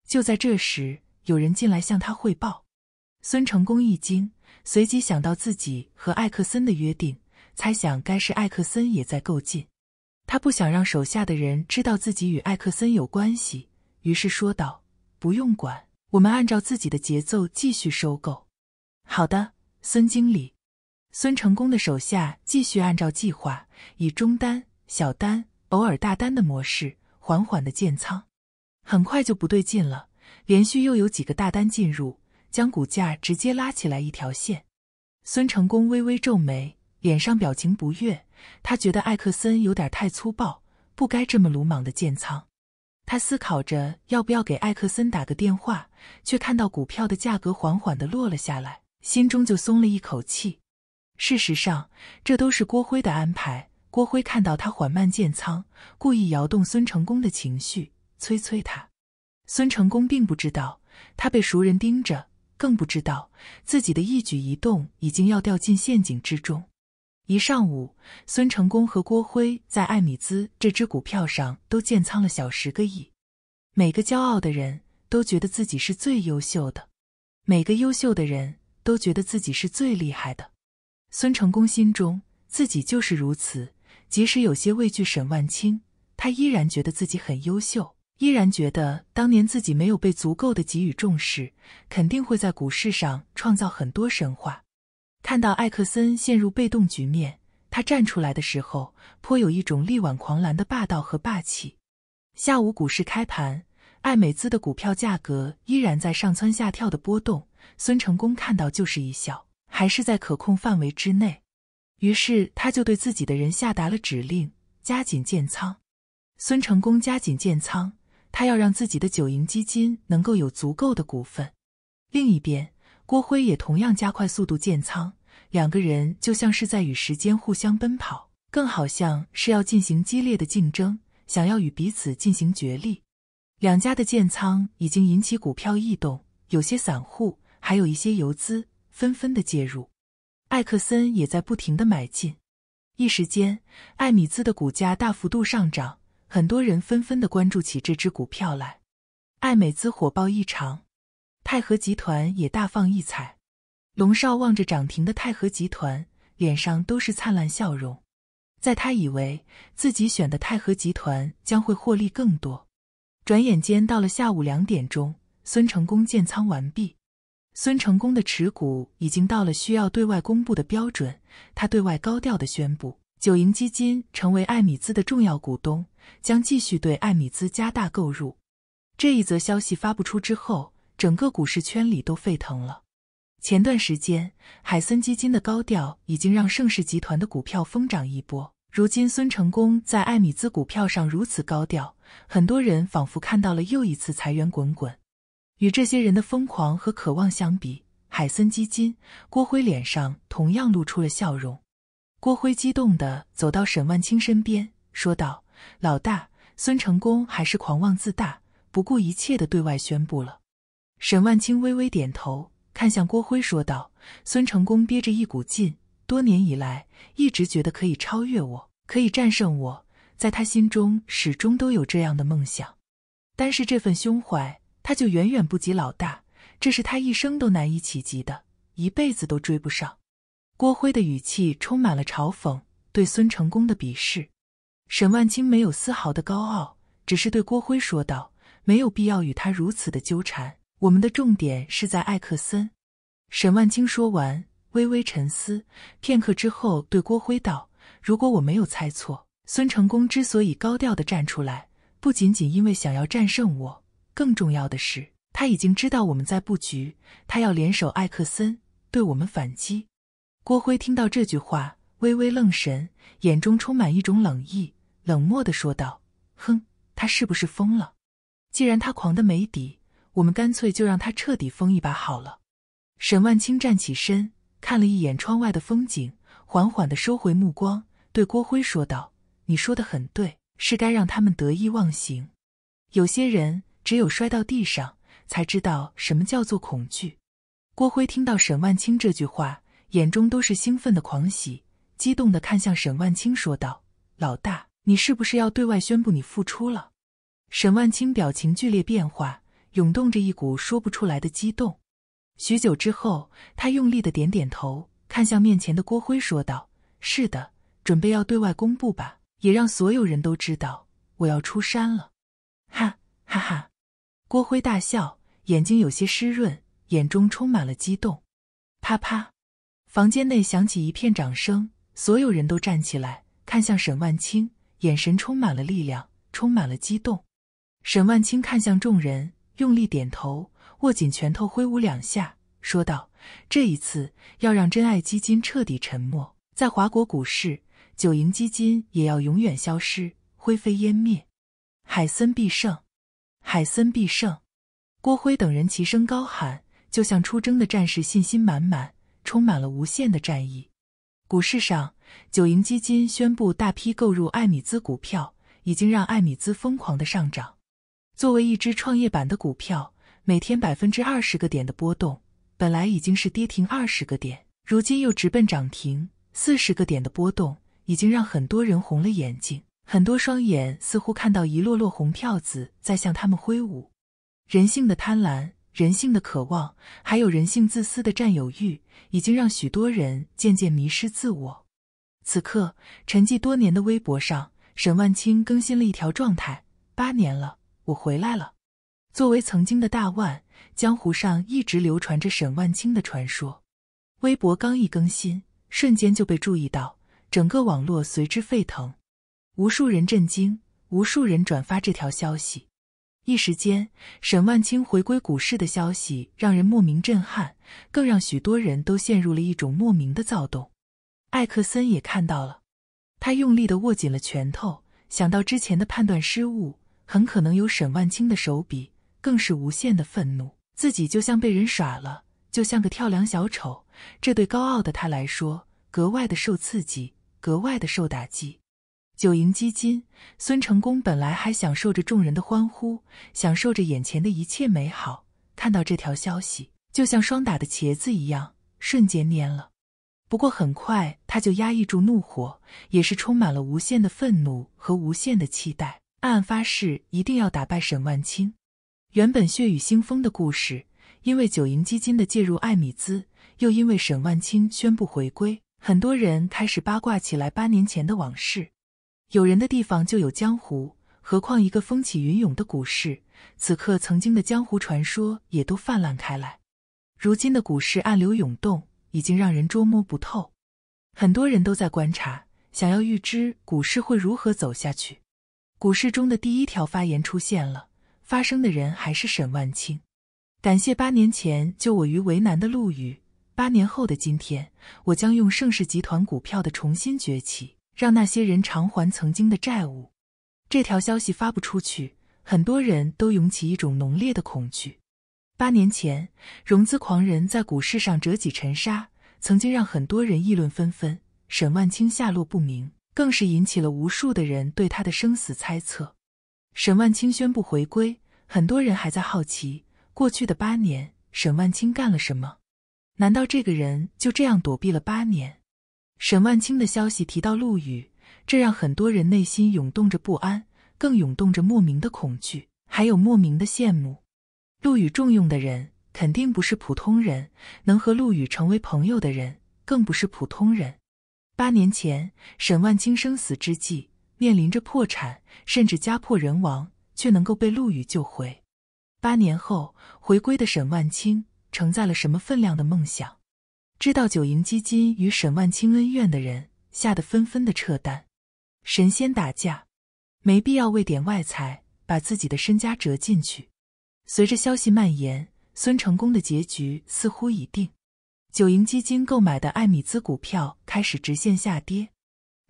就在这时，有人进来向他汇报。孙成功一惊，随即想到自己和艾克森的约定，猜想该是艾克森也在购进。他不想让手下的人知道自己与艾克森有关系，于是说道：“不用管，我们按照自己的节奏继续收购。”好的，孙经理。孙成功的手下继续按照计划，以中单、小单。偶尔大单的模式，缓缓的建仓，很快就不对劲了。连续又有几个大单进入，将股价直接拉起来一条线。孙成功微微皱眉，脸上表情不悦。他觉得艾克森有点太粗暴，不该这么鲁莽的建仓。他思考着要不要给艾克森打个电话，却看到股票的价格缓缓的落了下来，心中就松了一口气。事实上，这都是郭辉的安排。郭辉看到他缓慢建仓，故意摇动孙成功的情绪，催催他。孙成功并不知道他被熟人盯着，更不知道自己的一举一动已经要掉进陷阱之中。一上午，孙成功和郭辉在艾米兹这只股票上都建仓了小十个亿。每个骄傲的人都觉得自己是最优秀的，每个优秀的人都觉得自己是最厉害的。孙成功心中自己就是如此。即使有些畏惧沈万青，他依然觉得自己很优秀，依然觉得当年自己没有被足够的给予重视，肯定会在股市上创造很多神话。看到艾克森陷入被动局面，他站出来的时候，颇有一种力挽狂澜的霸道和霸气。下午股市开盘，艾美兹的股票价格依然在上蹿下跳的波动。孙成功看到就是一笑，还是在可控范围之内。于是他就对自己的人下达了指令，加紧建仓。孙成功加紧建仓，他要让自己的九盈基金能够有足够的股份。另一边，郭辉也同样加快速度建仓。两个人就像是在与时间互相奔跑，更好像是要进行激烈的竞争，想要与彼此进行角力。两家的建仓已经引起股票异动，有些散户还有一些游资纷纷的介入。艾克森也在不停的买进，一时间，艾米兹的股价大幅度上涨，很多人纷纷的关注起这只股票来。艾美兹火爆异常，泰和集团也大放异彩。龙少望着涨停的泰和集团，脸上都是灿烂笑容，在他以为自己选的泰和集团将会获利更多。转眼间，到了下午两点钟，孙成功建仓完毕。孙成功的持股已经到了需要对外公布的标准，他对外高调的宣布，九盈基金成为艾米兹的重要股东，将继续对艾米兹加大购入。这一则消息发布出之后，整个股市圈里都沸腾了。前段时间，海森基金的高调已经让盛世集团的股票疯涨一波，如今孙成功在艾米兹股票上如此高调，很多人仿佛看到了又一次财源滚滚。与这些人的疯狂和渴望相比，海森基金郭辉脸上同样露出了笑容。郭辉激动地走到沈万青身边，说道：“老大，孙成功还是狂妄自大，不顾一切地对外宣布了。”沈万青微微点头，看向郭辉，说道：“孙成功憋着一股劲，多年以来一直觉得可以超越我，可以战胜我，在他心中始终都有这样的梦想。但是这份胸怀……”他就远远不及老大，这是他一生都难以企及的，一辈子都追不上。郭辉的语气充满了嘲讽，对孙成功的鄙视。沈万青没有丝毫的高傲，只是对郭辉说道：“没有必要与他如此的纠缠，我们的重点是在艾克森。”沈万青说完，微微沉思片刻之后，对郭辉道：“如果我没有猜错，孙成功之所以高调的站出来，不仅仅因为想要战胜我。”更重要的是，他已经知道我们在布局，他要联手艾克森对我们反击。郭辉听到这句话，微微愣神，眼中充满一种冷意，冷漠的说道：“哼，他是不是疯了？既然他狂的没底，我们干脆就让他彻底疯一把好了。”沈万清站起身，看了一眼窗外的风景，缓缓的收回目光，对郭辉说道：“你说的很对，是该让他们得意忘形。有些人。”只有摔到地上，才知道什么叫做恐惧。郭辉听到沈万青这句话，眼中都是兴奋的狂喜，激动的看向沈万青，说道：“老大，你是不是要对外宣布你复出了？”沈万青表情剧烈变化，涌动着一股说不出来的激动。许久之后，他用力的点点头，看向面前的郭辉，说道：“是的，准备要对外公布吧，也让所有人都知道我要出山了。”哈哈哈。郭辉大笑，眼睛有些湿润，眼中充满了激动。啪啪，房间内响起一片掌声，所有人都站起来，看向沈万青，眼神充满了力量，充满了激动。沈万青看向众人，用力点头，握紧拳头挥舞两下，说道：“这一次要让真爱基金彻底沉没，在华国股市，九盈基金也要永远消失，灰飞烟灭，海森必胜。”海森必胜，郭辉等人齐声高喊，就像出征的战士，信心满满，充满了无限的战意。股市上，九盈基金宣布大批购入艾米兹股票，已经让艾米兹疯狂的上涨。作为一只创业板的股票，每天百分之二十个点的波动，本来已经是跌停二十个点，如今又直奔涨停四十个点的波动，已经让很多人红了眼睛。很多双眼似乎看到一摞摞红票子在向他们挥舞，人性的贪婪、人性的渴望，还有人性自私的占有欲，已经让许多人渐渐迷失自我。此刻，沉寂多年的微博上，沈万青更新了一条状态：“八年了，我回来了。”作为曾经的大腕，江湖上一直流传着沈万青的传说。微博刚一更新，瞬间就被注意到，整个网络随之沸腾。无数人震惊，无数人转发这条消息。一时间，沈万青回归股市的消息让人莫名震撼，更让许多人都陷入了一种莫名的躁动。艾克森也看到了，他用力地握紧了拳头，想到之前的判断失误，很可能有沈万青的手笔，更是无限的愤怒。自己就像被人耍了，就像个跳梁小丑。这对高傲的他来说，格外的受刺激，格外的受打击。九盈基金，孙成功本来还享受着众人的欢呼，享受着眼前的一切美好。看到这条消息，就像霜打的茄子一样，瞬间蔫了。不过很快，他就压抑住怒火，也是充满了无限的愤怒和无限的期待，暗暗发誓一定要打败沈万青。原本血雨腥风的故事，因为九盈基金的介入，艾米兹又因为沈万青宣布回归，很多人开始八卦起来八年前的往事。有人的地方就有江湖，何况一个风起云涌的股市。此刻，曾经的江湖传说也都泛滥开来。如今的股市暗流涌动，已经让人捉摸不透。很多人都在观察，想要预知股市会如何走下去。股市中的第一条发言出现了，发声的人还是沈万青。感谢八年前救我于危难的陆羽，八年后的今天，我将用盛世集团股票的重新崛起。让那些人偿还曾经的债务。这条消息发不出去，很多人都涌起一种浓烈的恐惧。八年前，融资狂人在股市上折戟沉沙，曾经让很多人议论纷纷。沈万青下落不明，更是引起了无数的人对他的生死猜测。沈万青宣布回归，很多人还在好奇，过去的八年，沈万青干了什么？难道这个人就这样躲避了八年？沈万青的消息提到陆羽，这让很多人内心涌动着不安，更涌动着莫名的恐惧，还有莫名的羡慕。陆羽重用的人肯定不是普通人，能和陆羽成为朋友的人更不是普通人。八年前，沈万青生死之际面临着破产，甚至家破人亡，却能够被陆羽救回。八年后回归的沈万青，承载了什么分量的梦想？知道九盈基金与沈万青恩怨的人，吓得纷纷的撤单。神仙打架，没必要为点外财把自己的身家折进去。随着消息蔓延，孙成功的结局似乎已定。九盈基金购买的艾米兹股票开始直线下跌，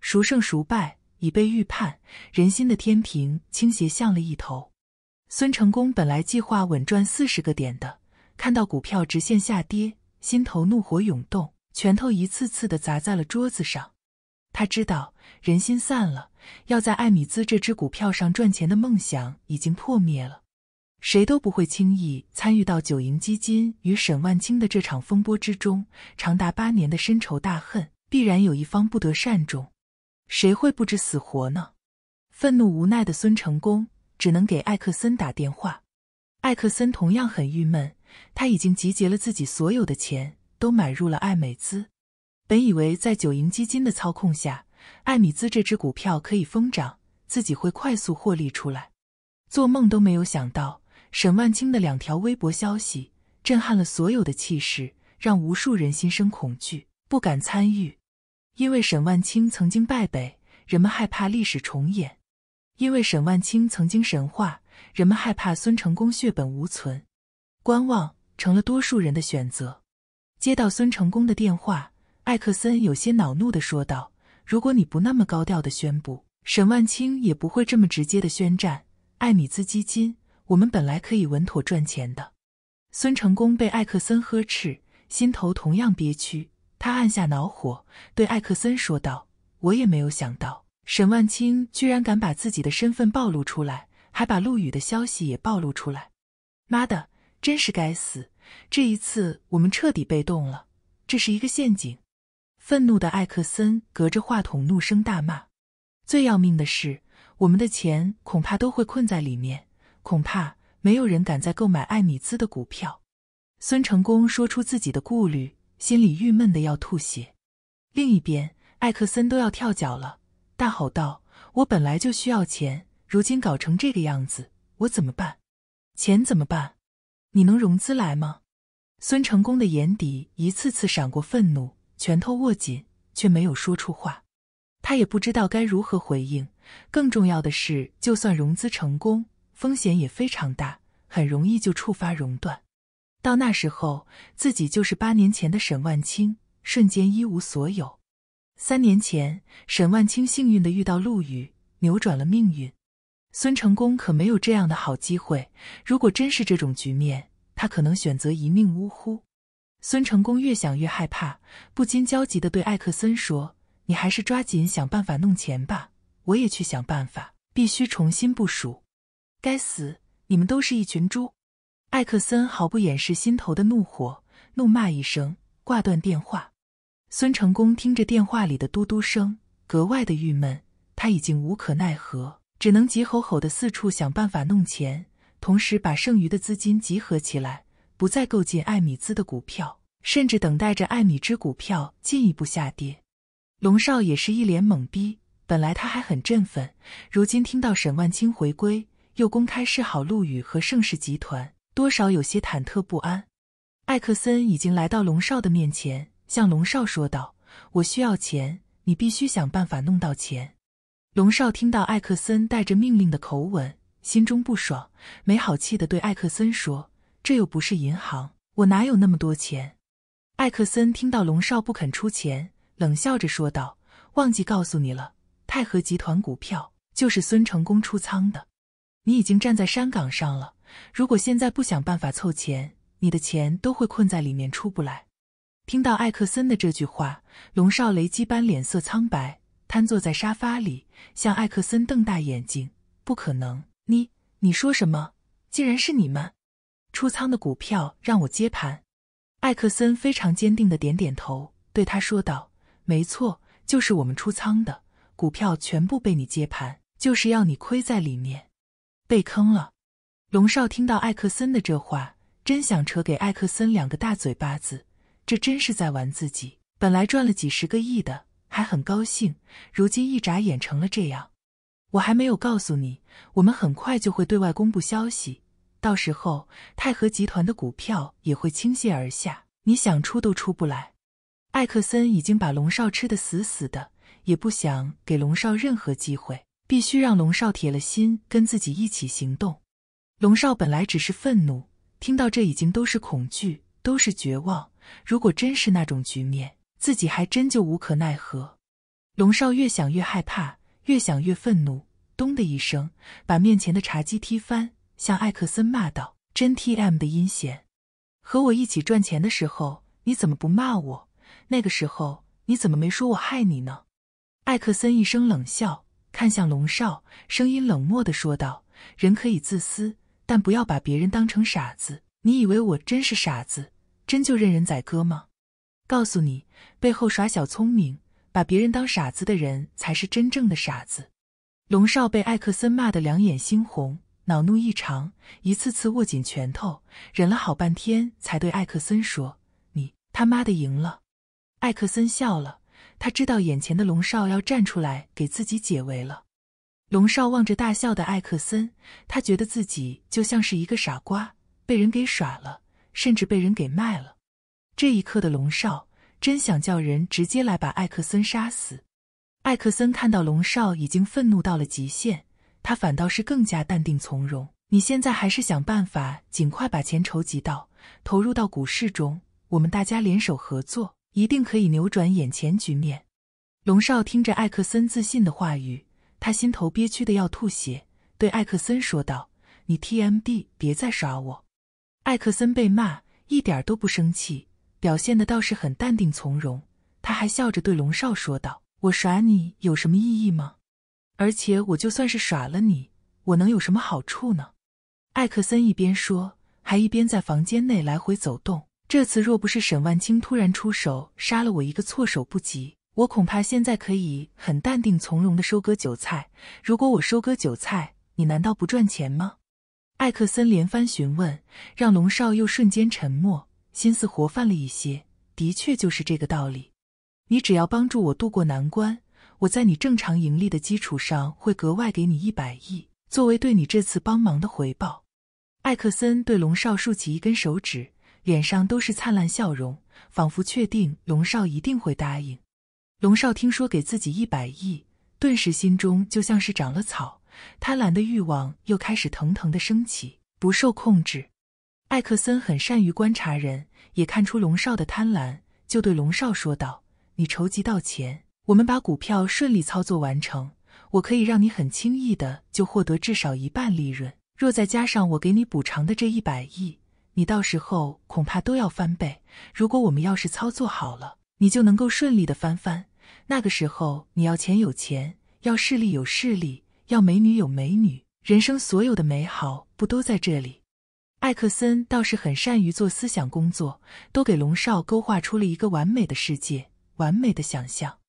孰胜孰败已被预判，人心的天平倾斜向了一头。孙成功本来计划稳赚四十个点的，看到股票直线下跌。心头怒火涌动，拳头一次次的砸在了桌子上。他知道人心散了，要在艾米兹这只股票上赚钱的梦想已经破灭了。谁都不会轻易参与到九盈基金与沈万青的这场风波之中。长达八年的深仇大恨，必然有一方不得善终。谁会不知死活呢？愤怒无奈的孙成功只能给艾克森打电话。艾克森同样很郁闷。他已经集结了自己所有的钱，都买入了爱美姿。本以为在九盈基金的操控下，艾米兹这只股票可以疯涨，自己会快速获利出来。做梦都没有想到，沈万青的两条微博消息震撼了所有的气势，让无数人心生恐惧，不敢参与。因为沈万青曾经败北，人们害怕历史重演；因为沈万青曾经神话，人们害怕孙成功血本无存。观望成了多数人的选择。接到孙成功的电话，艾克森有些恼怒的说道：“如果你不那么高调的宣布，沈万青也不会这么直接的宣战。艾米兹基金，我们本来可以稳妥赚钱的。”孙成功被艾克森呵斥，心头同样憋屈。他按下恼火，对艾克森说道：“我也没有想到，沈万青居然敢把自己的身份暴露出来，还把陆羽的消息也暴露出来。妈的！”真是该死！这一次我们彻底被动了，这是一个陷阱。愤怒的艾克森隔着话筒怒声大骂：“最要命的是，我们的钱恐怕都会困在里面，恐怕没有人敢再购买艾米兹的股票。”孙成功说出自己的顾虑，心里郁闷的要吐血。另一边，艾克森都要跳脚了，大吼道：“我本来就需要钱，如今搞成这个样子，我怎么办？钱怎么办？”你能融资来吗？孙成功的眼底一次次闪过愤怒，拳头握紧，却没有说出话。他也不知道该如何回应。更重要的是，就算融资成功，风险也非常大，很容易就触发熔断。到那时候，自己就是八年前的沈万青，瞬间一无所有。三年前，沈万青幸运的遇到陆羽，扭转了命运。孙成功可没有这样的好机会。如果真是这种局面，他可能选择一命呜呼。孙成功越想越害怕，不禁焦急地对艾克森说：“你还是抓紧想办法弄钱吧，我也去想办法。必须重新部署。该死，你们都是一群猪！”艾克森毫不掩饰心头的怒火，怒骂一声，挂断电话。孙成功听着电话里的嘟嘟声，格外的郁闷。他已经无可奈何。只能急吼吼的四处想办法弄钱，同时把剩余的资金集合起来，不再购进艾米兹的股票，甚至等待着艾米兹股票进一步下跌。龙少也是一脸懵逼，本来他还很振奋，如今听到沈万青回归，又公开示好陆羽和盛世集团，多少有些忐忑不安。艾克森已经来到龙少的面前，向龙少说道：“我需要钱，你必须想办法弄到钱。”龙少听到艾克森带着命令的口吻，心中不爽，没好气的对艾克森说：“这又不是银行，我哪有那么多钱？”艾克森听到龙少不肯出钱，冷笑着说道：“忘记告诉你了，泰和集团股票就是孙成功出仓的，你已经站在山岗上了，如果现在不想办法凑钱，你的钱都会困在里面出不来。”听到艾克森的这句话，龙少雷击般脸色苍白。瘫坐在沙发里，向艾克森瞪大眼睛：“不可能！你你说什么？竟然是你们出仓的股票让我接盘？”艾克森非常坚定的点点头，对他说道：“没错，就是我们出仓的股票全部被你接盘，就是要你亏在里面，被坑了。”龙少听到艾克森的这话，真想扯给艾克森两个大嘴巴子，这真是在玩自己，本来赚了几十个亿的。还很高兴，如今一眨眼成了这样。我还没有告诉你，我们很快就会对外公布消息，到时候泰和集团的股票也会倾泻而下，你想出都出不来。艾克森已经把龙少吃得死死的，也不想给龙少任何机会，必须让龙少铁了心跟自己一起行动。龙少本来只是愤怒，听到这已经都是恐惧，都是绝望。如果真是那种局面。自己还真就无可奈何。龙少越想越害怕，越想越愤怒。咚的一声，把面前的茶几踢翻，向艾克森骂道：“真 TM 的阴险！和我一起赚钱的时候，你怎么不骂我？那个时候你怎么没说我害你呢？”艾克森一声冷笑，看向龙少，声音冷漠的说道：“人可以自私，但不要把别人当成傻子。你以为我真是傻子，真就任人宰割吗？”告诉你，背后耍小聪明、把别人当傻子的人才是真正的傻子。龙少被艾克森骂得两眼猩红，恼怒异常，一次次握紧拳头，忍了好半天，才对艾克森说：“你他妈的赢了！”艾克森笑了，他知道眼前的龙少要站出来给自己解围了。龙少望着大笑的艾克森，他觉得自己就像是一个傻瓜，被人给耍了，甚至被人给卖了。这一刻的龙少真想叫人直接来把艾克森杀死。艾克森看到龙少已经愤怒到了极限，他反倒是更加淡定从容。你现在还是想办法尽快把钱筹集到，投入到股市中。我们大家联手合作，一定可以扭转眼前局面。龙少听着艾克森自信的话语，他心头憋屈的要吐血，对艾克森说道：“你 TMD 别再耍我！”艾克森被骂，一点都不生气。表现的倒是很淡定从容，他还笑着对龙少说道：“我耍你有什么意义吗？而且我就算是耍了你，我能有什么好处呢？”艾克森一边说，还一边在房间内来回走动。这次若不是沈万青突然出手杀了我一个措手不及，我恐怕现在可以很淡定从容的收割韭菜。如果我收割韭菜，你难道不赚钱吗？艾克森连番询问，让龙少又瞬间沉默。心思活泛了一些，的确就是这个道理。你只要帮助我渡过难关，我在你正常盈利的基础上，会格外给你一百亿，作为对你这次帮忙的回报。艾克森对龙少竖起一根手指，脸上都是灿烂笑容，仿佛确定龙少一定会答应。龙少听说给自己一百亿，顿时心中就像是长了草，贪婪的欲望又开始腾腾的升起，不受控制。艾克森很善于观察人，也看出龙少的贪婪，就对龙少说道：“你筹集到钱，我们把股票顺利操作完成，我可以让你很轻易的就获得至少一半利润。若再加上我给你补偿的这一百亿，你到时候恐怕都要翻倍。如果我们要是操作好了，你就能够顺利的翻番。那个时候，你要钱有钱，要势力有势力，要美女有美女，人生所有的美好不都在这里？”艾克森倒是很善于做思想工作，都给龙少勾画出了一个完美的世界，完美的想象。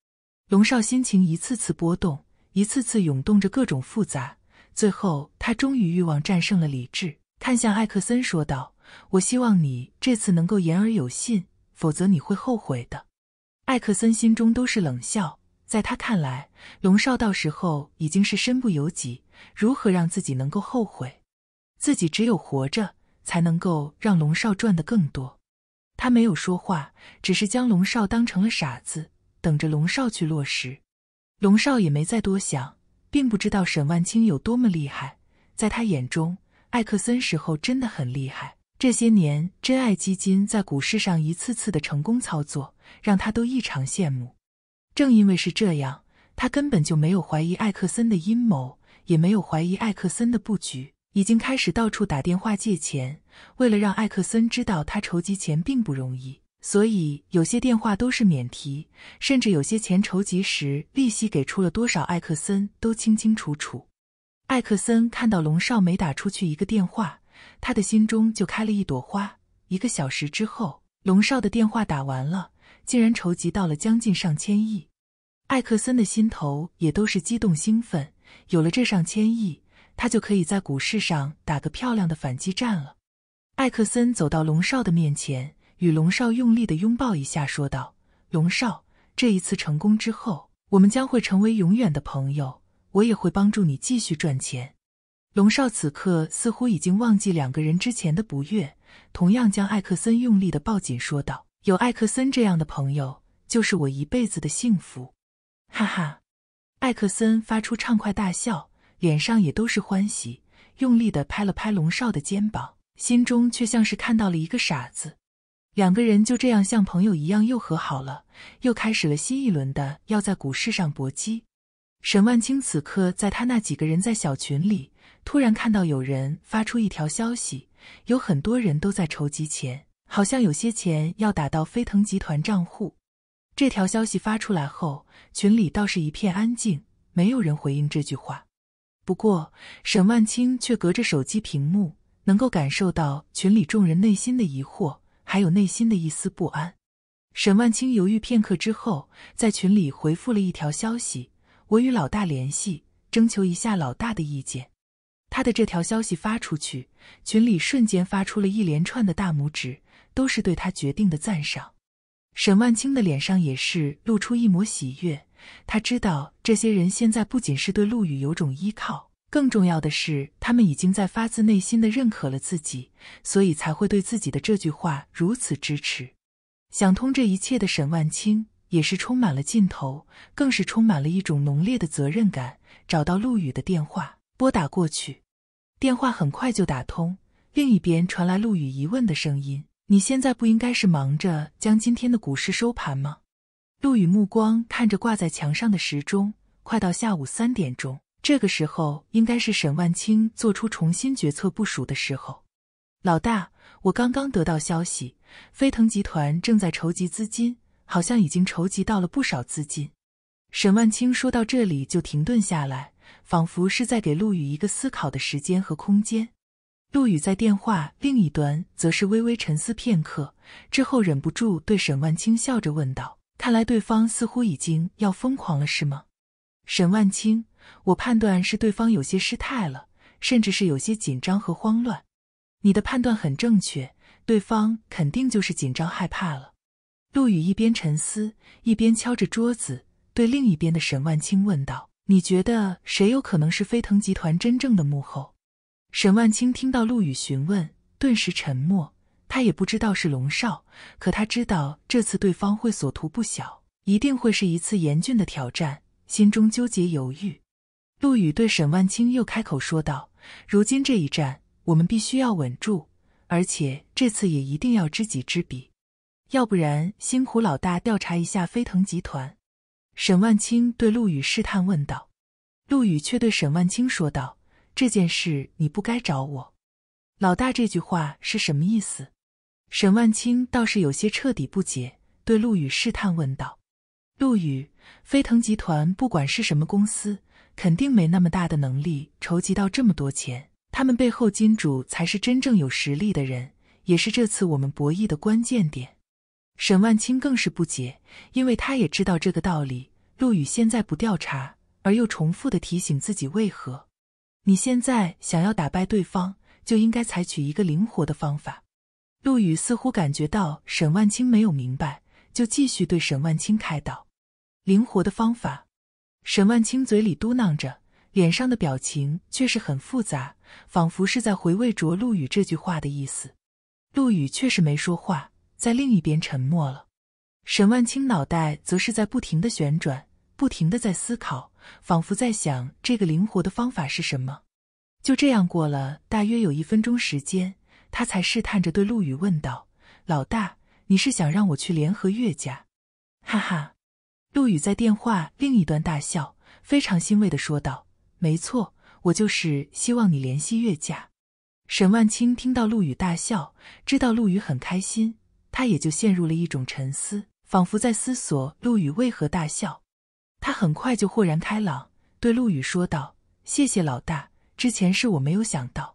龙少心情一次次波动，一次次涌动着各种复杂。最后，他终于欲望战胜了理智，看向艾克森说道：“我希望你这次能够言而有信，否则你会后悔的。”艾克森心中都是冷笑，在他看来，龙少到时候已经是身不由己，如何让自己能够后悔？自己只有活着。才能够让龙少赚得更多。他没有说话，只是将龙少当成了傻子，等着龙少去落实。龙少也没再多想，并不知道沈万青有多么厉害。在他眼中，艾克森时候真的很厉害。这些年，真爱基金在股市上一次次的成功操作，让他都异常羡慕。正因为是这样，他根本就没有怀疑艾克森的阴谋，也没有怀疑艾克森的布局。已经开始到处打电话借钱，为了让艾克森知道他筹集钱并不容易，所以有些电话都是免提，甚至有些钱筹集时利息给出了多少，艾克森都清清楚楚。艾克森看到龙少每打出去一个电话，他的心中就开了一朵花。一个小时之后，龙少的电话打完了，竟然筹集到了将近上千亿，艾克森的心头也都是激动兴奋。有了这上千亿。他就可以在股市上打个漂亮的反击战了。艾克森走到龙少的面前，与龙少用力的拥抱一下，说道：“龙少，这一次成功之后，我们将会成为永远的朋友。我也会帮助你继续赚钱。”龙少此刻似乎已经忘记两个人之前的不悦，同样将艾克森用力的抱紧，说道：“有艾克森这样的朋友，就是我一辈子的幸福。”哈哈，艾克森发出畅快大笑。脸上也都是欢喜，用力的拍了拍龙少的肩膀，心中却像是看到了一个傻子。两个人就这样像朋友一样又和好了，又开始了新一轮的要在股市上搏击。沈万青此刻在他那几个人在小群里，突然看到有人发出一条消息，有很多人都在筹集钱，好像有些钱要打到飞腾集团账户。这条消息发出来后，群里倒是一片安静，没有人回应这句话。不过，沈万青却隔着手机屏幕，能够感受到群里众人内心的疑惑，还有内心的一丝不安。沈万青犹豫片刻之后，在群里回复了一条消息：“我与老大联系，征求一下老大的意见。”他的这条消息发出去，群里瞬间发出了一连串的大拇指，都是对他决定的赞赏。沈万青的脸上也是露出一抹喜悦，他知道这些人现在不仅是对陆羽有种依靠，更重要的是他们已经在发自内心的认可了自己，所以才会对自己的这句话如此支持。想通这一切的沈万青也是充满了劲头，更是充满了一种浓烈的责任感。找到陆羽的电话，拨打过去，电话很快就打通，另一边传来陆羽疑问的声音。你现在不应该是忙着将今天的股市收盘吗？陆羽目光看着挂在墙上的时钟，快到下午三点钟。这个时候应该是沈万青做出重新决策部署的时候。老大，我刚刚得到消息，飞腾集团正在筹集资金，好像已经筹集到了不少资金。沈万青说到这里就停顿下来，仿佛是在给陆羽一个思考的时间和空间。陆羽在电话另一端，则是微微沉思片刻之后，忍不住对沈万青笑着问道：“看来对方似乎已经要疯狂了，是吗？”沈万青，我判断是对方有些失态了，甚至是有些紧张和慌乱。你的判断很正确，对方肯定就是紧张害怕了。陆羽一边沉思，一边敲着桌子，对另一边的沈万青问道：“你觉得谁有可能是飞腾集团真正的幕后？”沈万青听到陆羽询问，顿时沉默。他也不知道是龙少，可他知道这次对方会所图不小，一定会是一次严峻的挑战，心中纠结犹豫。陆羽对沈万青又开口说道：“如今这一战，我们必须要稳住，而且这次也一定要知己知彼，要不然辛苦老大调查一下飞腾集团。”沈万青对陆羽试探问道，陆羽却对沈万青说道。这件事你不该找我，老大这句话是什么意思？沈万青倒是有些彻底不解，对陆羽试探问道：“陆羽，飞腾集团不管是什么公司，肯定没那么大的能力筹集到这么多钱。他们背后金主才是真正有实力的人，也是这次我们博弈的关键点。”沈万青更是不解，因为他也知道这个道理。陆羽现在不调查，而又重复的提醒自己为何？你现在想要打败对方，就应该采取一个灵活的方法。陆羽似乎感觉到沈万青没有明白，就继续对沈万青开导。灵活的方法。沈万清嘴里嘟囔着，脸上的表情却是很复杂，仿佛是在回味着陆羽这句话的意思。陆羽却是没说话，在另一边沉默了。沈万清脑袋则是在不停的旋转。不停的在思考，仿佛在想这个灵活的方法是什么。就这样过了大约有一分钟时间，他才试探着对陆羽问道：“老大，你是想让我去联合岳家？”哈哈，陆羽在电话另一端大笑，非常欣慰的说道：“没错，我就是希望你联系岳家。”沈万清听到陆羽大笑，知道陆羽很开心，他也就陷入了一种沉思，仿佛在思索陆羽为何大笑。他很快就豁然开朗，对陆羽说道：“谢谢老大，之前是我没有想到。”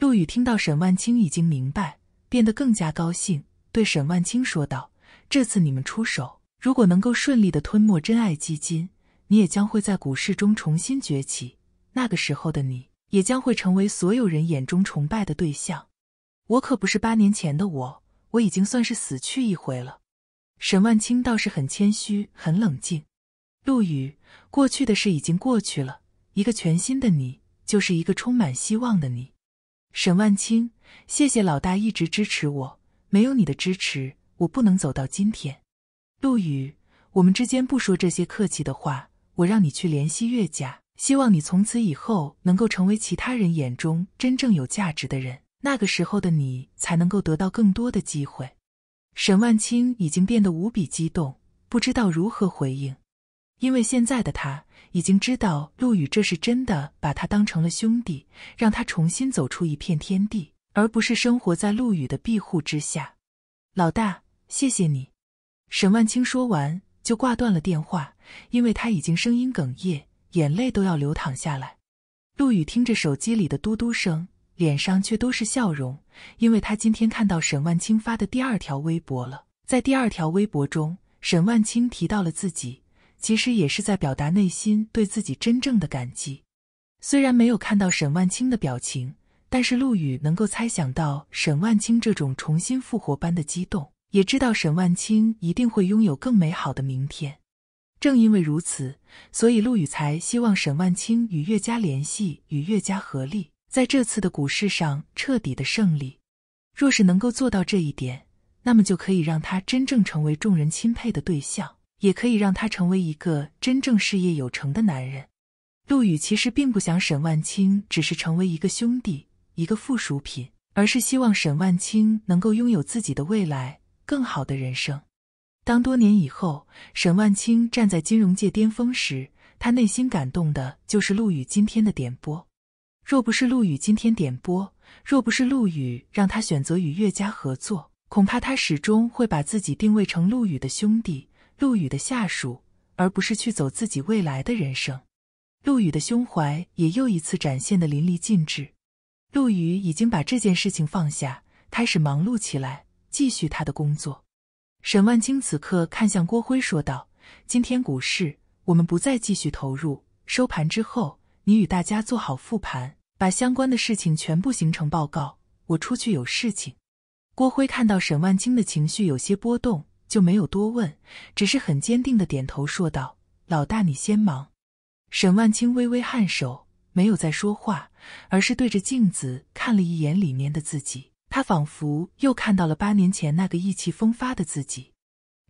陆羽听到沈万青已经明白，变得更加高兴，对沈万青说道：“这次你们出手，如果能够顺利的吞没真爱基金，你也将会在股市中重新崛起。那个时候的你，也将会成为所有人眼中崇拜的对象。我可不是八年前的我，我已经算是死去一回了。”沈万青倒是很谦虚，很冷静。陆羽，过去的事已经过去了，一个全新的你，就是一个充满希望的你。沈万清，谢谢老大一直支持我，没有你的支持，我不能走到今天。陆羽，我们之间不说这些客气的话，我让你去联系岳家，希望你从此以后能够成为其他人眼中真正有价值的人，那个时候的你才能够得到更多的机会。沈万清已经变得无比激动，不知道如何回应。因为现在的他已经知道陆羽这是真的把他当成了兄弟，让他重新走出一片天地，而不是生活在陆羽的庇护之下。老大，谢谢你。沈万青说完就挂断了电话，因为他已经声音哽咽，眼泪都要流淌下来。陆羽听着手机里的嘟嘟声，脸上却都是笑容，因为他今天看到沈万青发的第二条微博了。在第二条微博中，沈万青提到了自己。其实也是在表达内心对自己真正的感激。虽然没有看到沈万青的表情，但是陆羽能够猜想到沈万青这种重新复活般的激动，也知道沈万青一定会拥有更美好的明天。正因为如此，所以陆羽才希望沈万青与岳家联系，与岳家合力，在这次的股市上彻底的胜利。若是能够做到这一点，那么就可以让他真正成为众人钦佩的对象。也可以让他成为一个真正事业有成的男人。陆羽其实并不想沈万青只是成为一个兄弟、一个附属品，而是希望沈万青能够拥有自己的未来、更好的人生。当多年以后，沈万青站在金融界巅峰时，他内心感动的就是陆羽今天的点播。若不是陆羽今天点播，若不是陆羽让他选择与岳家合作，恐怕他始终会把自己定位成陆羽的兄弟。陆羽的下属，而不是去走自己未来的人生。陆羽的胸怀也又一次展现的淋漓尽致。陆羽已经把这件事情放下，开始忙碌起来，继续他的工作。沈万清此刻看向郭辉，说道：“今天股市，我们不再继续投入。收盘之后，你与大家做好复盘，把相关的事情全部形成报告。我出去有事情。”郭辉看到沈万清的情绪有些波动。就没有多问，只是很坚定的点头说道：“老大，你先忙。”沈万清微微颔首，没有再说话，而是对着镜子看了一眼里面的自己，他仿佛又看到了八年前那个意气风发的自己，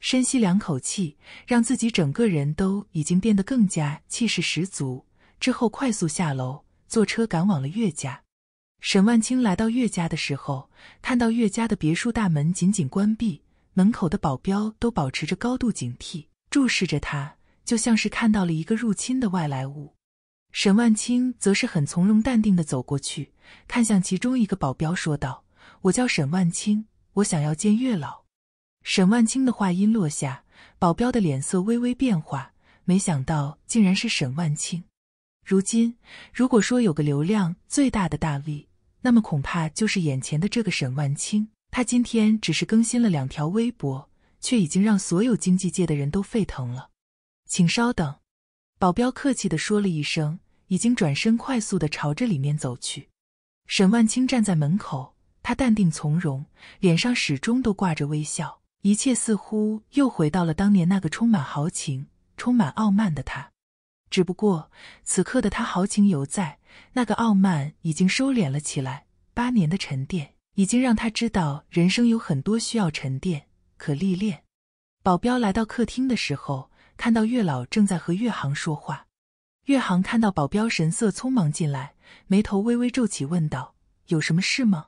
深吸两口气，让自己整个人都已经变得更加气势十足，之后快速下楼，坐车赶往了岳家。沈万清来到岳家的时候，看到岳家的别墅大门紧紧关闭。门口的保镖都保持着高度警惕，注视着他，就像是看到了一个入侵的外来物。沈万青则是很从容淡定的走过去，看向其中一个保镖，说道：“我叫沈万青，我想要见月老。”沈万青的话音落下，保镖的脸色微微变化，没想到竟然是沈万青。如今，如果说有个流量最大的大 V，那么恐怕就是眼前的这个沈万青。他今天只是更新了两条微博，却已经让所有经济界的人都沸腾了。请稍等，保镖客气的说了一声，已经转身快速的朝着里面走去。沈万青站在门口，他淡定从容，脸上始终都挂着微笑，一切似乎又回到了当年那个充满豪情、充满傲慢的他。只不过此刻的他，豪情犹在，那个傲慢已经收敛了起来。八年的沉淀。已经让他知道，人生有很多需要沉淀，可历练。保镖来到客厅的时候，看到月老正在和月航说话。月航看到保镖，神色匆忙进来，眉头微微皱起，问道：“有什么事吗？”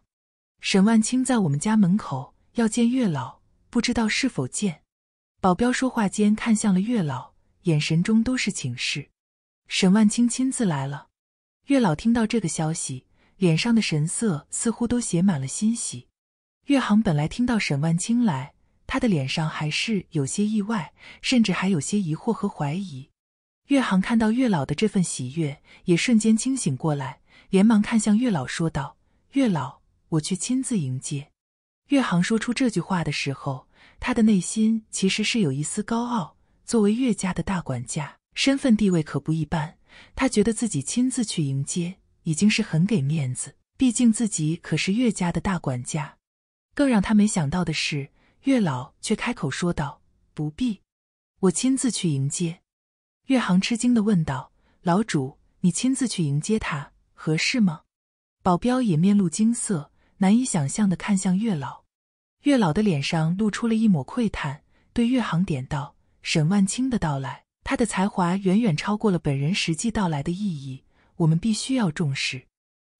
沈万青在我们家门口要见月老，不知道是否见。保镖说话间看向了月老，眼神中都是请示。沈万青亲自来了。月老听到这个消息。脸上的神色似乎都写满了欣喜。岳航本来听到沈万青来，他的脸上还是有些意外，甚至还有些疑惑和怀疑。岳航看到岳老的这份喜悦，也瞬间清醒过来，连忙看向岳老说道：“月老，我去亲自迎接。”岳航说出这句话的时候，他的内心其实是有一丝高傲。作为岳家的大管家，身份地位可不一般，他觉得自己亲自去迎接。已经是很给面子，毕竟自己可是岳家的大管家。更让他没想到的是，岳老却开口说道：“不必，我亲自去迎接。”岳航吃惊的问道：“老主，你亲自去迎接他合适吗？”保镖也面露惊色，难以想象的看向岳老。岳老的脸上露出了一抹喟叹，对岳航点道：“沈万青的到来，他的才华远远超过了本人实际到来的意义。”我们必须要重视。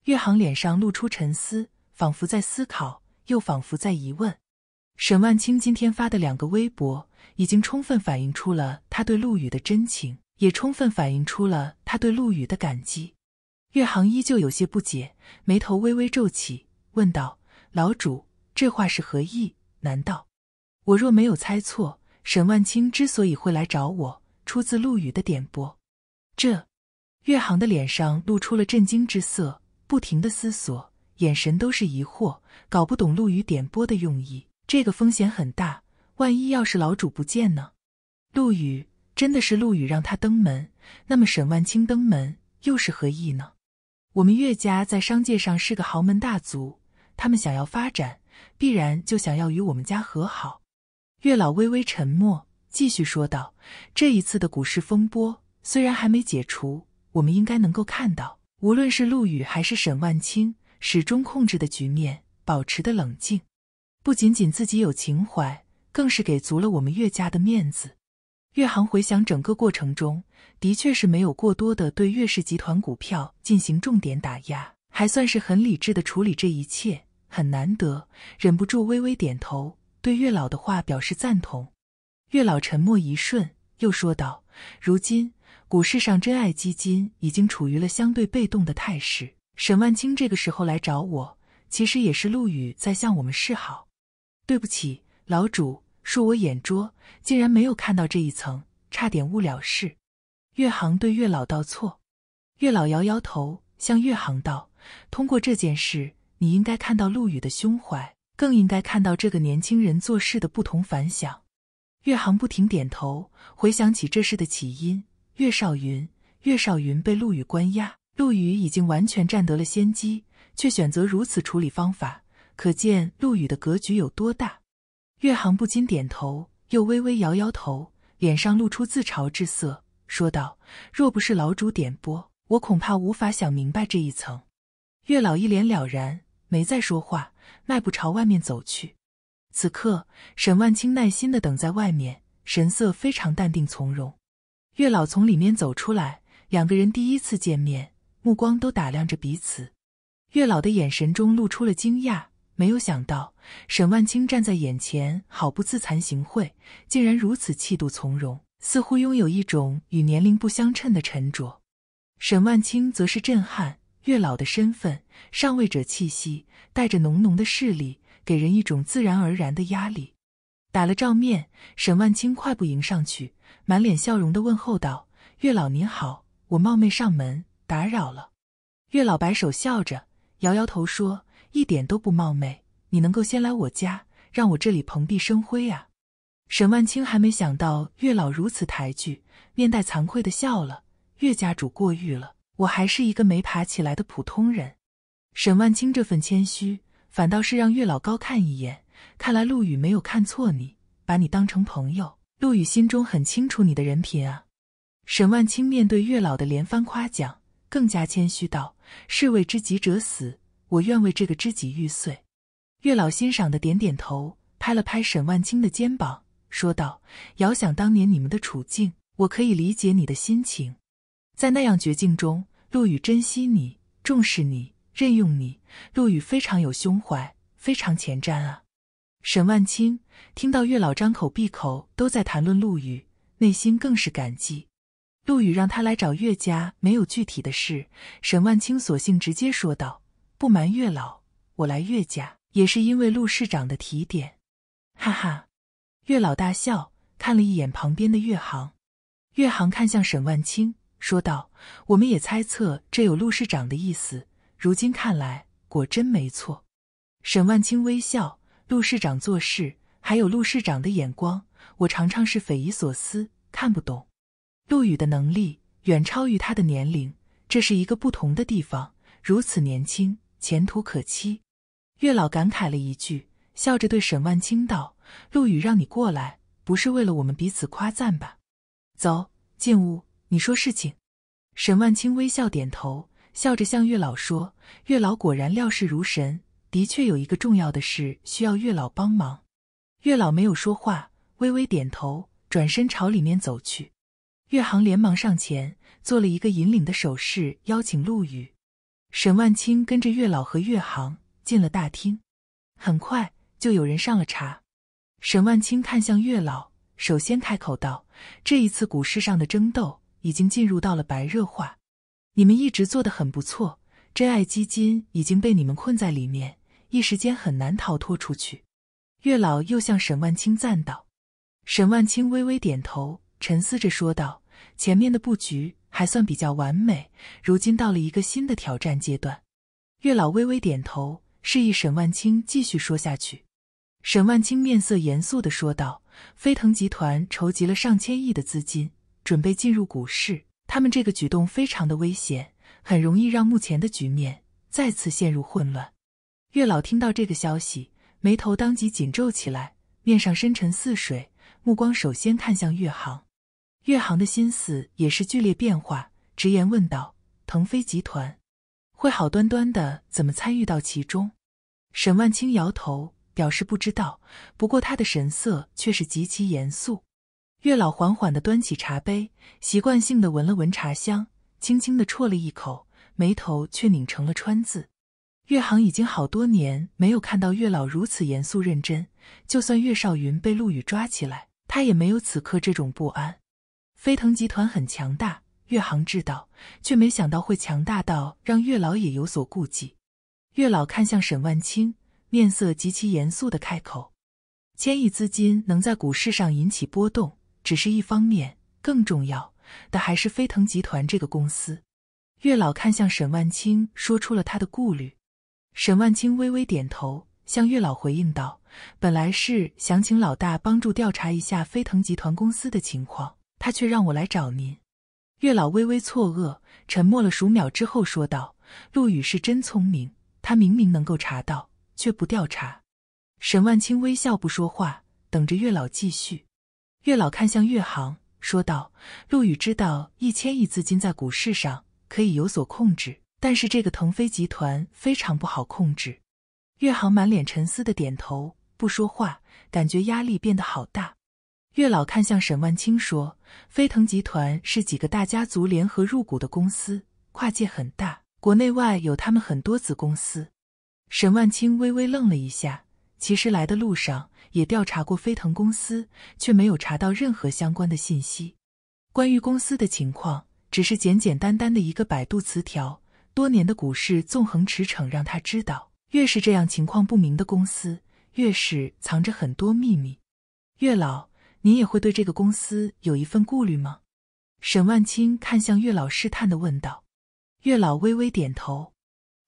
岳航脸上露出沉思，仿佛在思考，又仿佛在疑问。沈万青今天发的两个微博，已经充分反映出了他对陆羽的真情，也充分反映出了他对陆羽的感激。岳航依旧有些不解，眉头微微皱起，问道：“老主，这话是何意？难道我若没有猜错，沈万青之所以会来找我，出自陆羽的点拨？这……”岳航的脸上露出了震惊之色，不停地思索，眼神都是疑惑，搞不懂陆羽点拨的用意。这个风险很大，万一要是老主不见呢？陆羽真的是陆羽让他登门，那么沈万清登门又是何意呢？我们岳家在商界上是个豪门大族，他们想要发展，必然就想要与我们家和好。岳老微微沉默，继续说道：“这一次的股市风波虽然还没解除。”我们应该能够看到，无论是陆羽还是沈万青，始终控制的局面，保持的冷静，不仅仅自己有情怀，更是给足了我们岳家的面子。岳航回想整个过程中的确是没有过多的对岳氏集团股票进行重点打压，还算是很理智的处理这一切，很难得，忍不住微微点头，对岳老的话表示赞同。岳老沉默一瞬，又说道：“如今。”股市上，真爱基金已经处于了相对被动的态势。沈万青这个时候来找我，其实也是陆羽在向我们示好。对不起，老主，恕我眼拙，竟然没有看到这一层，差点误了事。岳航对岳老道错，岳老摇摇头，向岳行道：“通过这件事，你应该看到陆羽的胸怀，更应该看到这个年轻人做事的不同凡响。”岳行不停点头，回想起这事的起因。岳少云，岳少云被陆羽关押，陆羽已经完全占得了先机，却选择如此处理方法，可见陆羽的格局有多大。岳航不禁点头，又微微摇摇头，脸上露出自嘲之色，说道：“若不是老主点拨，我恐怕无法想明白这一层。”岳老一脸了然，没再说话，迈步朝外面走去。此刻，沈万清耐心的等在外面，神色非常淡定从容。月老从里面走出来，两个人第一次见面，目光都打量着彼此。月老的眼神中露出了惊讶，没有想到沈万青站在眼前，好不自惭形秽，竟然如此气度从容，似乎拥有一种与年龄不相称的沉着。沈万青则是震撼，月老的身份、上位者气息，带着浓浓的势力，给人一种自然而然的压力。打了照面，沈万清快步迎上去，满脸笑容的问候道：“月老您好，我冒昧上门，打扰了。”月老摆手笑着，摇摇头说：“一点都不冒昧，你能够先来我家，让我这里蓬荜生辉啊。”沈万清还没想到月老如此抬举，面带惭愧的笑了：“岳家主过誉了，我还是一个没爬起来的普通人。”沈万清这份谦虚，反倒是让月老高看一眼。看来陆羽没有看错你，把你当成朋友。陆羽心中很清楚你的人品啊。沈万青面对月老的连番夸奖，更加谦虚道：“士为知己者死，我愿为这个知己玉碎。”月老欣赏的点点头，拍了拍沈万青的肩膀，说道：“遥想当年你们的处境，我可以理解你的心情。在那样绝境中，陆羽珍惜你，重视你，任用你。陆羽非常有胸怀，非常前瞻啊。”沈万青听到月老张口闭口都在谈论陆羽，内心更是感激。陆羽让他来找岳家没有具体的事，沈万青索性直接说道：“不瞒岳老，我来岳家也是因为陆市长的提点。”哈哈，岳老大笑，看了一眼旁边的岳航。岳航看向沈万青，说道：“我们也猜测这有陆市长的意思，如今看来果真没错。”沈万青微笑。陆市长做事，还有陆市长的眼光，我常常是匪夷所思，看不懂。陆羽的能力远超于他的年龄，这是一个不同的地方。如此年轻，前途可期。月老感慨了一句，笑着对沈万清道：“陆羽让你过来，不是为了我们彼此夸赞吧？”走进屋，你说事情。沈万清微笑点头，笑着向月老说：“月老果然料事如神。”的确有一个重要的事需要月老帮忙。月老没有说话，微微点头，转身朝里面走去。月航连忙上前，做了一个引领的手势，邀请陆羽、沈万青跟着月老和月航进了大厅。很快就有人上了茶。沈万青看向月老，首先开口道：“这一次股市上的争斗已经进入到了白热化，你们一直做的很不错，真爱基金已经被你们困在里面。”一时间很难逃脱出去。月老又向沈万青赞道，沈万青微微点头，沉思着说道：“前面的布局还算比较完美，如今到了一个新的挑战阶段。”月老微微点头，示意沈万青继续说下去。沈万青面色严肃地说道：“飞腾集团筹集了上千亿的资金，准备进入股市。他们这个举动非常的危险，很容易让目前的局面再次陷入混乱。”月老听到这个消息，眉头当即紧皱起来，面上深沉似水，目光首先看向月航。月航的心思也是剧烈变化，直言问道：“腾飞集团会好端端的怎么参与到其中？”沈万清摇头，表示不知道。不过他的神色却是极其严肃。月老缓缓地端起茶杯，习惯性的闻了闻茶香，轻轻地啜了一口，眉头却拧成了川字。岳航已经好多年没有看到岳老如此严肃认真，就算岳少云被陆羽抓起来，他也没有此刻这种不安。飞腾集团很强大，岳航知道，却没想到会强大到让岳老也有所顾忌。岳老看向沈万青，面色极其严肃的开口：“千亿资金能在股市上引起波动，只是一方面，更重要的还是飞腾集团这个公司。”月老看向沈万青，说出了他的顾虑。沈万青微微点头，向月老回应道：“本来是想请老大帮助调查一下飞腾集团公司的情况，他却让我来找您。”月老微微错愕，沉默了数秒之后说道：“陆羽是真聪明，他明明能够查到，却不调查。”沈万青微笑不说话，等着月老继续。月老看向月航，说道：“陆羽知道一千亿资金在股市上可以有所控制。”但是这个腾飞集团非常不好控制。岳航满脸沉思的点头，不说话，感觉压力变得好大。岳老看向沈万青，说：“飞腾集团是几个大家族联合入股的公司，跨界很大，国内外有他们很多子公司。”沈万青微微愣了一下，其实来的路上也调查过飞腾公司，却没有查到任何相关的信息。关于公司的情况，只是简简单单的一个百度词条。多年的股市纵横驰骋，让他知道，越是这样情况不明的公司，越是藏着很多秘密。月老，您也会对这个公司有一份顾虑吗？沈万青看向月老，试探的问道。月老微微点头。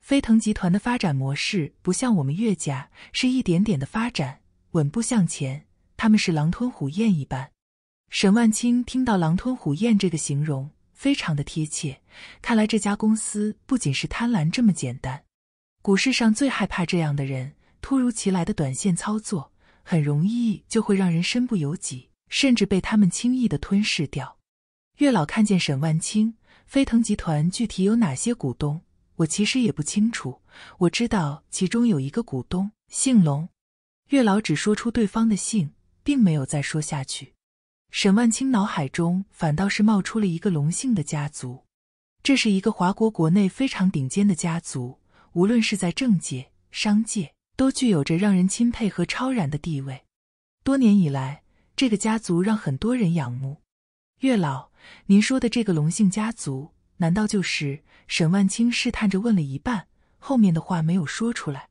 飞腾集团的发展模式不像我们岳家，是一点点的发展，稳步向前。他们是狼吞虎咽一般。沈万青听到“狼吞虎咽”这个形容。非常的贴切，看来这家公司不仅是贪婪这么简单。股市上最害怕这样的人，突如其来的短线操作，很容易就会让人身不由己，甚至被他们轻易的吞噬掉。月老看见沈万青，飞腾集团具体有哪些股东，我其实也不清楚。我知道其中有一个股东姓龙，月老只说出对方的姓，并没有再说下去。沈万青脑海中反倒是冒出了一个龙姓的家族，这是一个华国国内非常顶尖的家族，无论是在政界、商界，都具有着让人钦佩和超然的地位。多年以来，这个家族让很多人仰慕。月老，您说的这个龙姓家族，难道就是……沈万清试探着问了一半，后面的话没有说出来。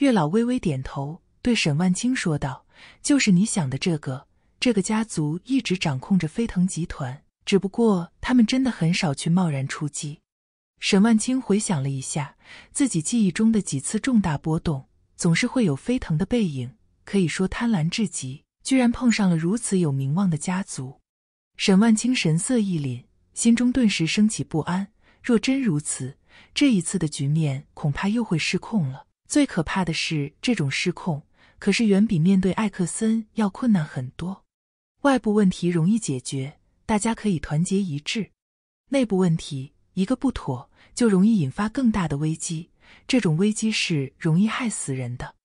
月老微微点头，对沈万清说道：“就是你想的这个。”这个家族一直掌控着飞腾集团，只不过他们真的很少去贸然出击。沈万清回想了一下自己记忆中的几次重大波动，总是会有飞腾的背影，可以说贪婪至极，居然碰上了如此有名望的家族。沈万清神色一凛，心中顿时升起不安。若真如此，这一次的局面恐怕又会失控了。最可怕的是，这种失控可是远比面对艾克森要困难很多。外部问题容易解决，大家可以团结一致；内部问题，一个不妥就容易引发更大的危机。这种危机是容易害死人的。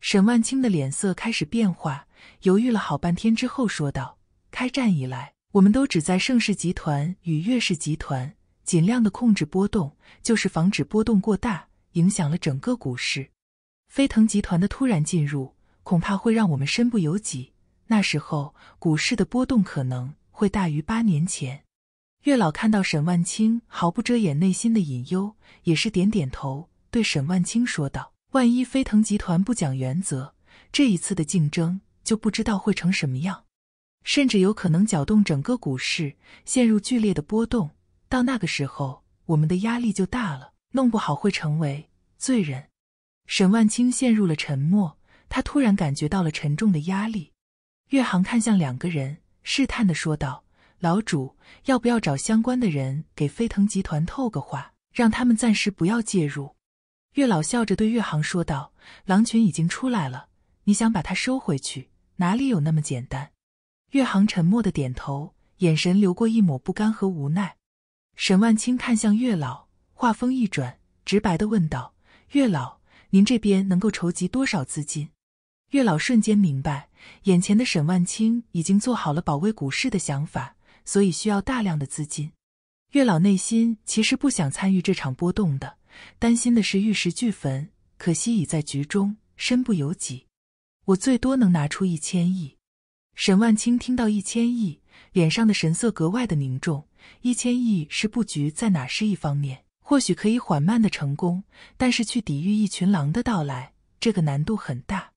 沈万青的脸色开始变化，犹豫了好半天之后说道：“开战以来，我们都只在盛世集团与岳氏集团尽量的控制波动，就是防止波动过大影响了整个股市。飞腾集团的突然进入，恐怕会让我们身不由己。”那时候股市的波动可能会大于八年前。月老看到沈万青毫不遮掩内心的隐忧，也是点点头，对沈万青说道：“万一飞腾集团不讲原则，这一次的竞争就不知道会成什么样，甚至有可能搅动整个股市，陷入剧烈的波动。到那个时候，我们的压力就大了，弄不好会成为罪人。”沈万青陷入了沉默，他突然感觉到了沉重的压力。岳航看向两个人，试探的说道：“老主要不要找相关的人给飞腾集团透个话，让他们暂时不要介入。”岳老笑着对岳航说道：“狼群已经出来了，你想把它收回去，哪里有那么简单？”岳航沉默的点头，眼神流过一抹不甘和无奈。沈万清看向岳老，话锋一转，直白的问道：“岳老，您这边能够筹集多少资金？”月老瞬间明白，眼前的沈万青已经做好了保卫股市的想法，所以需要大量的资金。月老内心其实不想参与这场波动的，担心的是玉石俱焚。可惜已在局中，身不由己。我最多能拿出一千亿。沈万青听到一千亿，脸上的神色格外的凝重。一千亿是布局在哪是一方面，或许可以缓慢的成功，但是去抵御一群狼的到来，这个难度很大。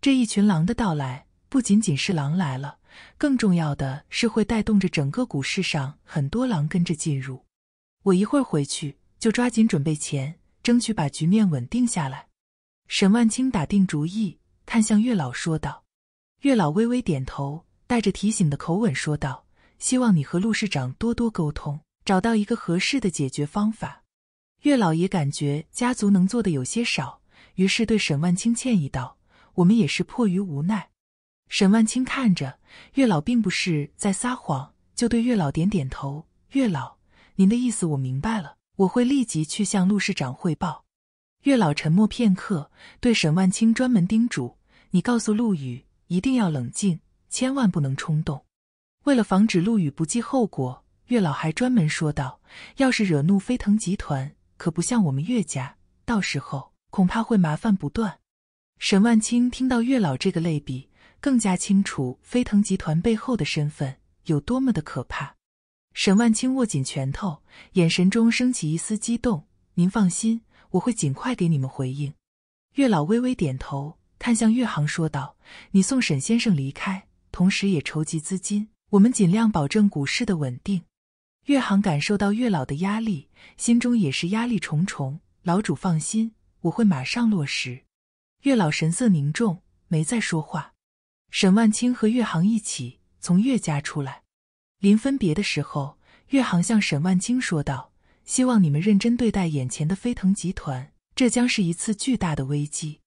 这一群狼的到来，不仅仅是狼来了，更重要的是会带动着整个股市上很多狼跟着进入。我一会儿回去就抓紧准备钱，争取把局面稳定下来。沈万青打定主意，看向月老说道：“月老微微点头，带着提醒的口吻说道：‘希望你和陆市长多多沟通，找到一个合适的解决方法。’月老也感觉家族能做的有些少，于是对沈万青歉意道。”我们也是迫于无奈。沈万清看着月老，并不是在撒谎，就对月老点点头。月老，您的意思我明白了，我会立即去向陆市长汇报。月老沉默片刻，对沈万清专门叮嘱：“你告诉陆羽，一定要冷静，千万不能冲动。”为了防止陆羽不计后果，月老还专门说道：“要是惹怒飞腾集团，可不像我们岳家，到时候恐怕会麻烦不断。”沈万青听到月老这个类比，更加清楚飞腾集团背后的身份有多么的可怕。沈万青握紧拳头，眼神中升起一丝激动。您放心，我会尽快给你们回应。月老微微点头，看向月行说道：“你送沈先生离开，同时也筹集资金，我们尽量保证股市的稳定。”月行感受到月老的压力，心中也是压力重重。老主放心，我会马上落实。岳老神色凝重，没再说话。沈万清和岳航一起从岳家出来，临分别的时候，岳航向沈万清说道：“希望你们认真对待眼前的飞腾集团，这将是一次巨大的危机。”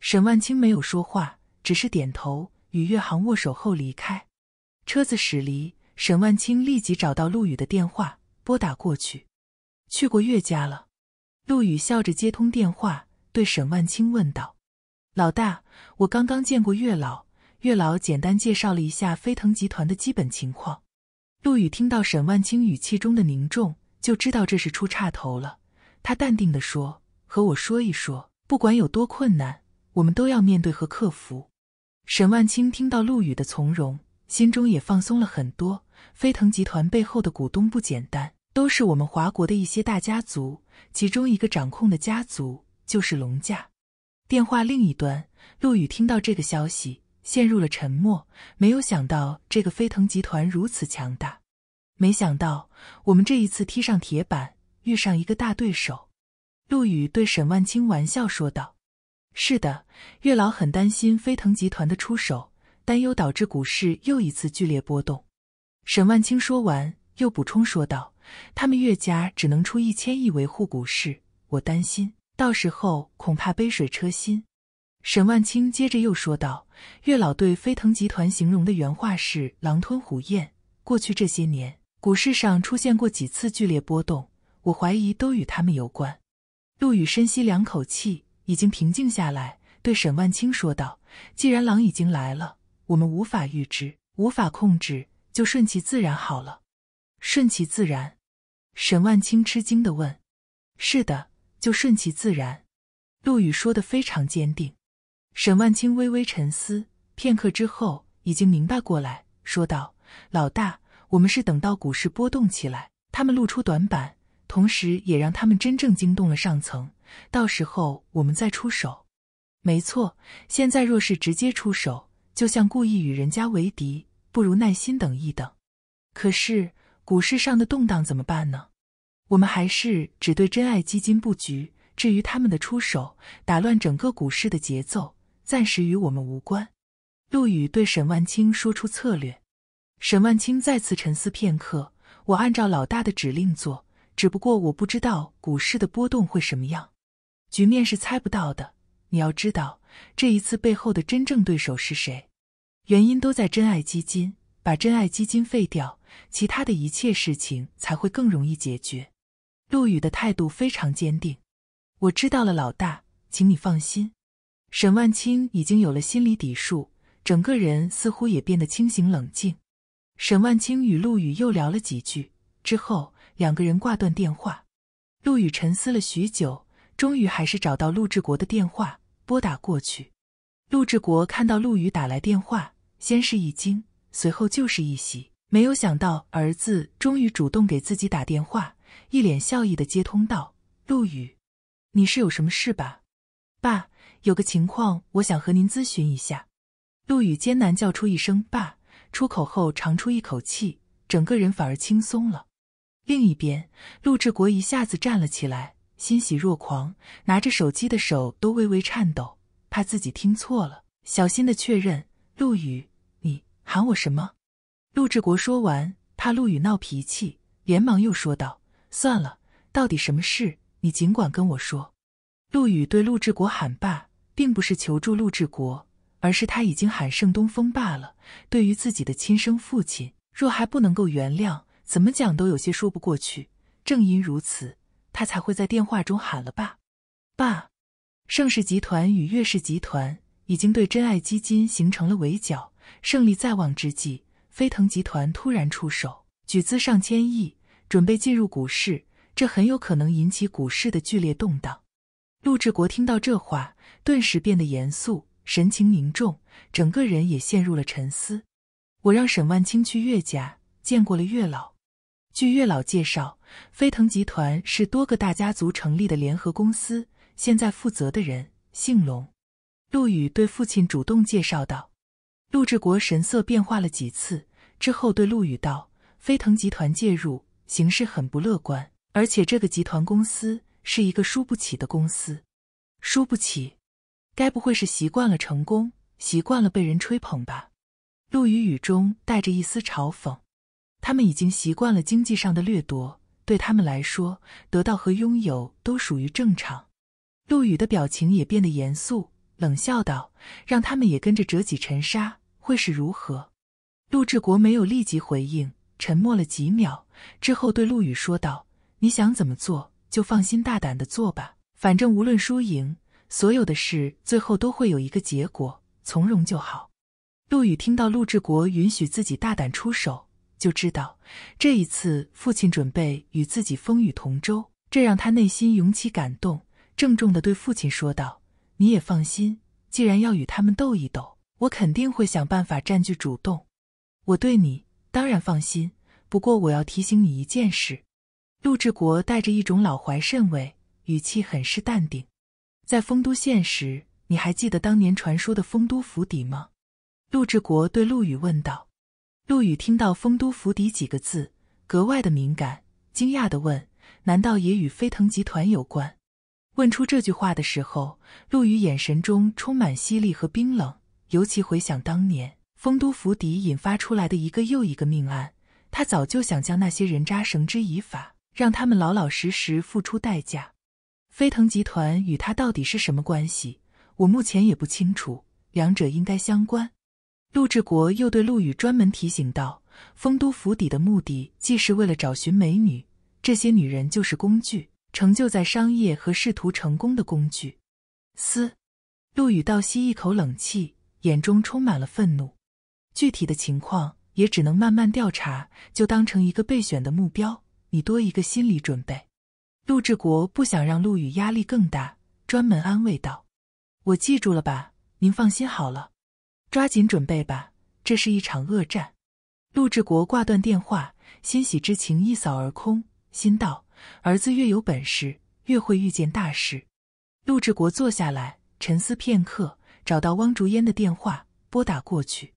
沈万清没有说话，只是点头，与岳航握手后离开。车子驶离，沈万清立即找到陆羽的电话，拨打过去。去过岳家了。陆羽笑着接通电话，对沈万清问道。老大，我刚刚见过月老。月老简单介绍了一下飞腾集团的基本情况。陆羽听到沈万青语气中的凝重，就知道这是出岔头了。他淡定地说：“和我说一说，不管有多困难，我们都要面对和克服。”沈万青听到陆羽的从容，心中也放松了很多。飞腾集团背后的股东不简单，都是我们华国的一些大家族，其中一个掌控的家族就是龙家。电话另一端，陆羽听到这个消息，陷入了沉默。没有想到这个飞腾集团如此强大，没想到我们这一次踢上铁板，遇上一个大对手。陆羽对沈万青玩笑说道：“是的，月老很担心飞腾集团的出手，担忧导致股市又一次剧烈波动。”沈万青说完，又补充说道：“他们岳家只能出一千亿维护股市，我担心。”到时候恐怕杯水车薪。沈万青接着又说道：“月老对飞腾集团形容的原话是‘狼吞虎咽’。过去这些年，股市上出现过几次剧烈波动，我怀疑都与他们有关。”陆羽深吸两口气，已经平静下来，对沈万青说道：“既然狼已经来了，我们无法预知，无法控制，就顺其自然好了。”“顺其自然？”沈万青吃惊的问。“是的。”就顺其自然。陆羽说的非常坚定。沈万青微微沉思片刻之后，已经明白过来，说道：“老大，我们是等到股市波动起来，他们露出短板，同时也让他们真正惊动了上层，到时候我们再出手。没错，现在若是直接出手，就像故意与人家为敌，不如耐心等一等。可是股市上的动荡怎么办呢？”我们还是只对真爱基金布局，至于他们的出手打乱整个股市的节奏，暂时与我们无关。陆羽对沈万青说出策略，沈万青再次沉思片刻。我按照老大的指令做，只不过我不知道股市的波动会什么样，局面是猜不到的。你要知道，这一次背后的真正对手是谁，原因都在真爱基金，把真爱基金废掉，其他的一切事情才会更容易解决。陆羽的态度非常坚定，我知道了，老大，请你放心。沈万清已经有了心理底数，整个人似乎也变得清醒冷静。沈万清与陆羽又聊了几句之后，两个人挂断电话。陆羽沉思了许久，终于还是找到陆志国的电话，拨打过去。陆志国看到陆羽打来电话，先是一惊，随后就是一喜，没有想到儿子终于主动给自己打电话。一脸笑意的接通道：“陆羽，你是有什么事吧？爸，有个情况我想和您咨询一下。”陆羽艰难叫出一声“爸”，出口后长出一口气，整个人反而轻松了。另一边，陆志国一下子站了起来，欣喜若狂，拿着手机的手都微微颤抖，怕自己听错了，小心的确认：“陆羽，你喊我什么？”陆志国说完，怕陆羽闹脾气，连忙又说道。算了，到底什么事？你尽管跟我说。陆羽对陆志国喊爸，并不是求助陆志国，而是他已经喊盛东风罢了。对于自己的亲生父亲，若还不能够原谅，怎么讲都有些说不过去。正因如此，他才会在电话中喊了爸。爸，盛世集团与岳氏集团已经对真爱基金形成了围剿，胜利在望之际，飞腾集团突然出手，举资上千亿。准备进入股市，这很有可能引起股市的剧烈动荡。陆志国听到这话，顿时变得严肃，神情凝重，整个人也陷入了沉思。我让沈万清去岳家见过了岳老。据岳老介绍，飞腾集团是多个大家族成立的联合公司，现在负责的人姓龙。陆羽对父亲主动介绍道。陆志国神色变化了几次，之后对陆羽道：“飞腾集团介入。”形势很不乐观，而且这个集团公司是一个输不起的公司，输不起。该不会是习惯了成功，习惯了被人吹捧吧？陆羽语中带着一丝嘲讽。他们已经习惯了经济上的掠夺，对他们来说，得到和拥有都属于正常。陆羽的表情也变得严肃，冷笑道：“让他们也跟着折戟沉沙，会是如何？”陆志国没有立即回应，沉默了几秒。之后对陆羽说道：“你想怎么做，就放心大胆的做吧。反正无论输赢，所有的事最后都会有一个结果，从容就好。”陆羽听到陆志国允许自己大胆出手，就知道这一次父亲准备与自己风雨同舟，这让他内心涌起感动，郑重的对父亲说道：“你也放心，既然要与他们斗一斗，我肯定会想办法占据主动。我对你当然放心。”不过我要提醒你一件事，陆志国带着一种老怀甚慰，语气很是淡定。在丰都县时，你还记得当年传说的丰都府邸吗？陆志国对陆羽问道。陆羽听到“丰都府邸”几个字，格外的敏感，惊讶的问：“难道也与飞腾集团有关？”问出这句话的时候，陆羽眼神中充满犀利和冰冷，尤其回想当年丰都府邸引发出来的一个又一个命案。他早就想将那些人渣绳之以法，让他们老老实实付出代价。飞腾集团与他到底是什么关系？我目前也不清楚，两者应该相关。陆志国又对陆羽专门提醒道：“丰都府邸的目的，既是为了找寻美女，这些女人就是工具，成就在商业和仕途成功的工具。”嘶！陆羽倒吸一口冷气，眼中充满了愤怒。具体的情况。也只能慢慢调查，就当成一个备选的目标，你多一个心理准备。陆志国不想让陆羽压力更大，专门安慰道：“我记住了吧？您放心好了，抓紧准备吧，这是一场恶战。”陆志国挂断电话，欣喜之情一扫而空，心道：“儿子越有本事，越会遇见大事。”陆志国坐下来沉思片刻，找到汪竹烟的电话，拨打过去。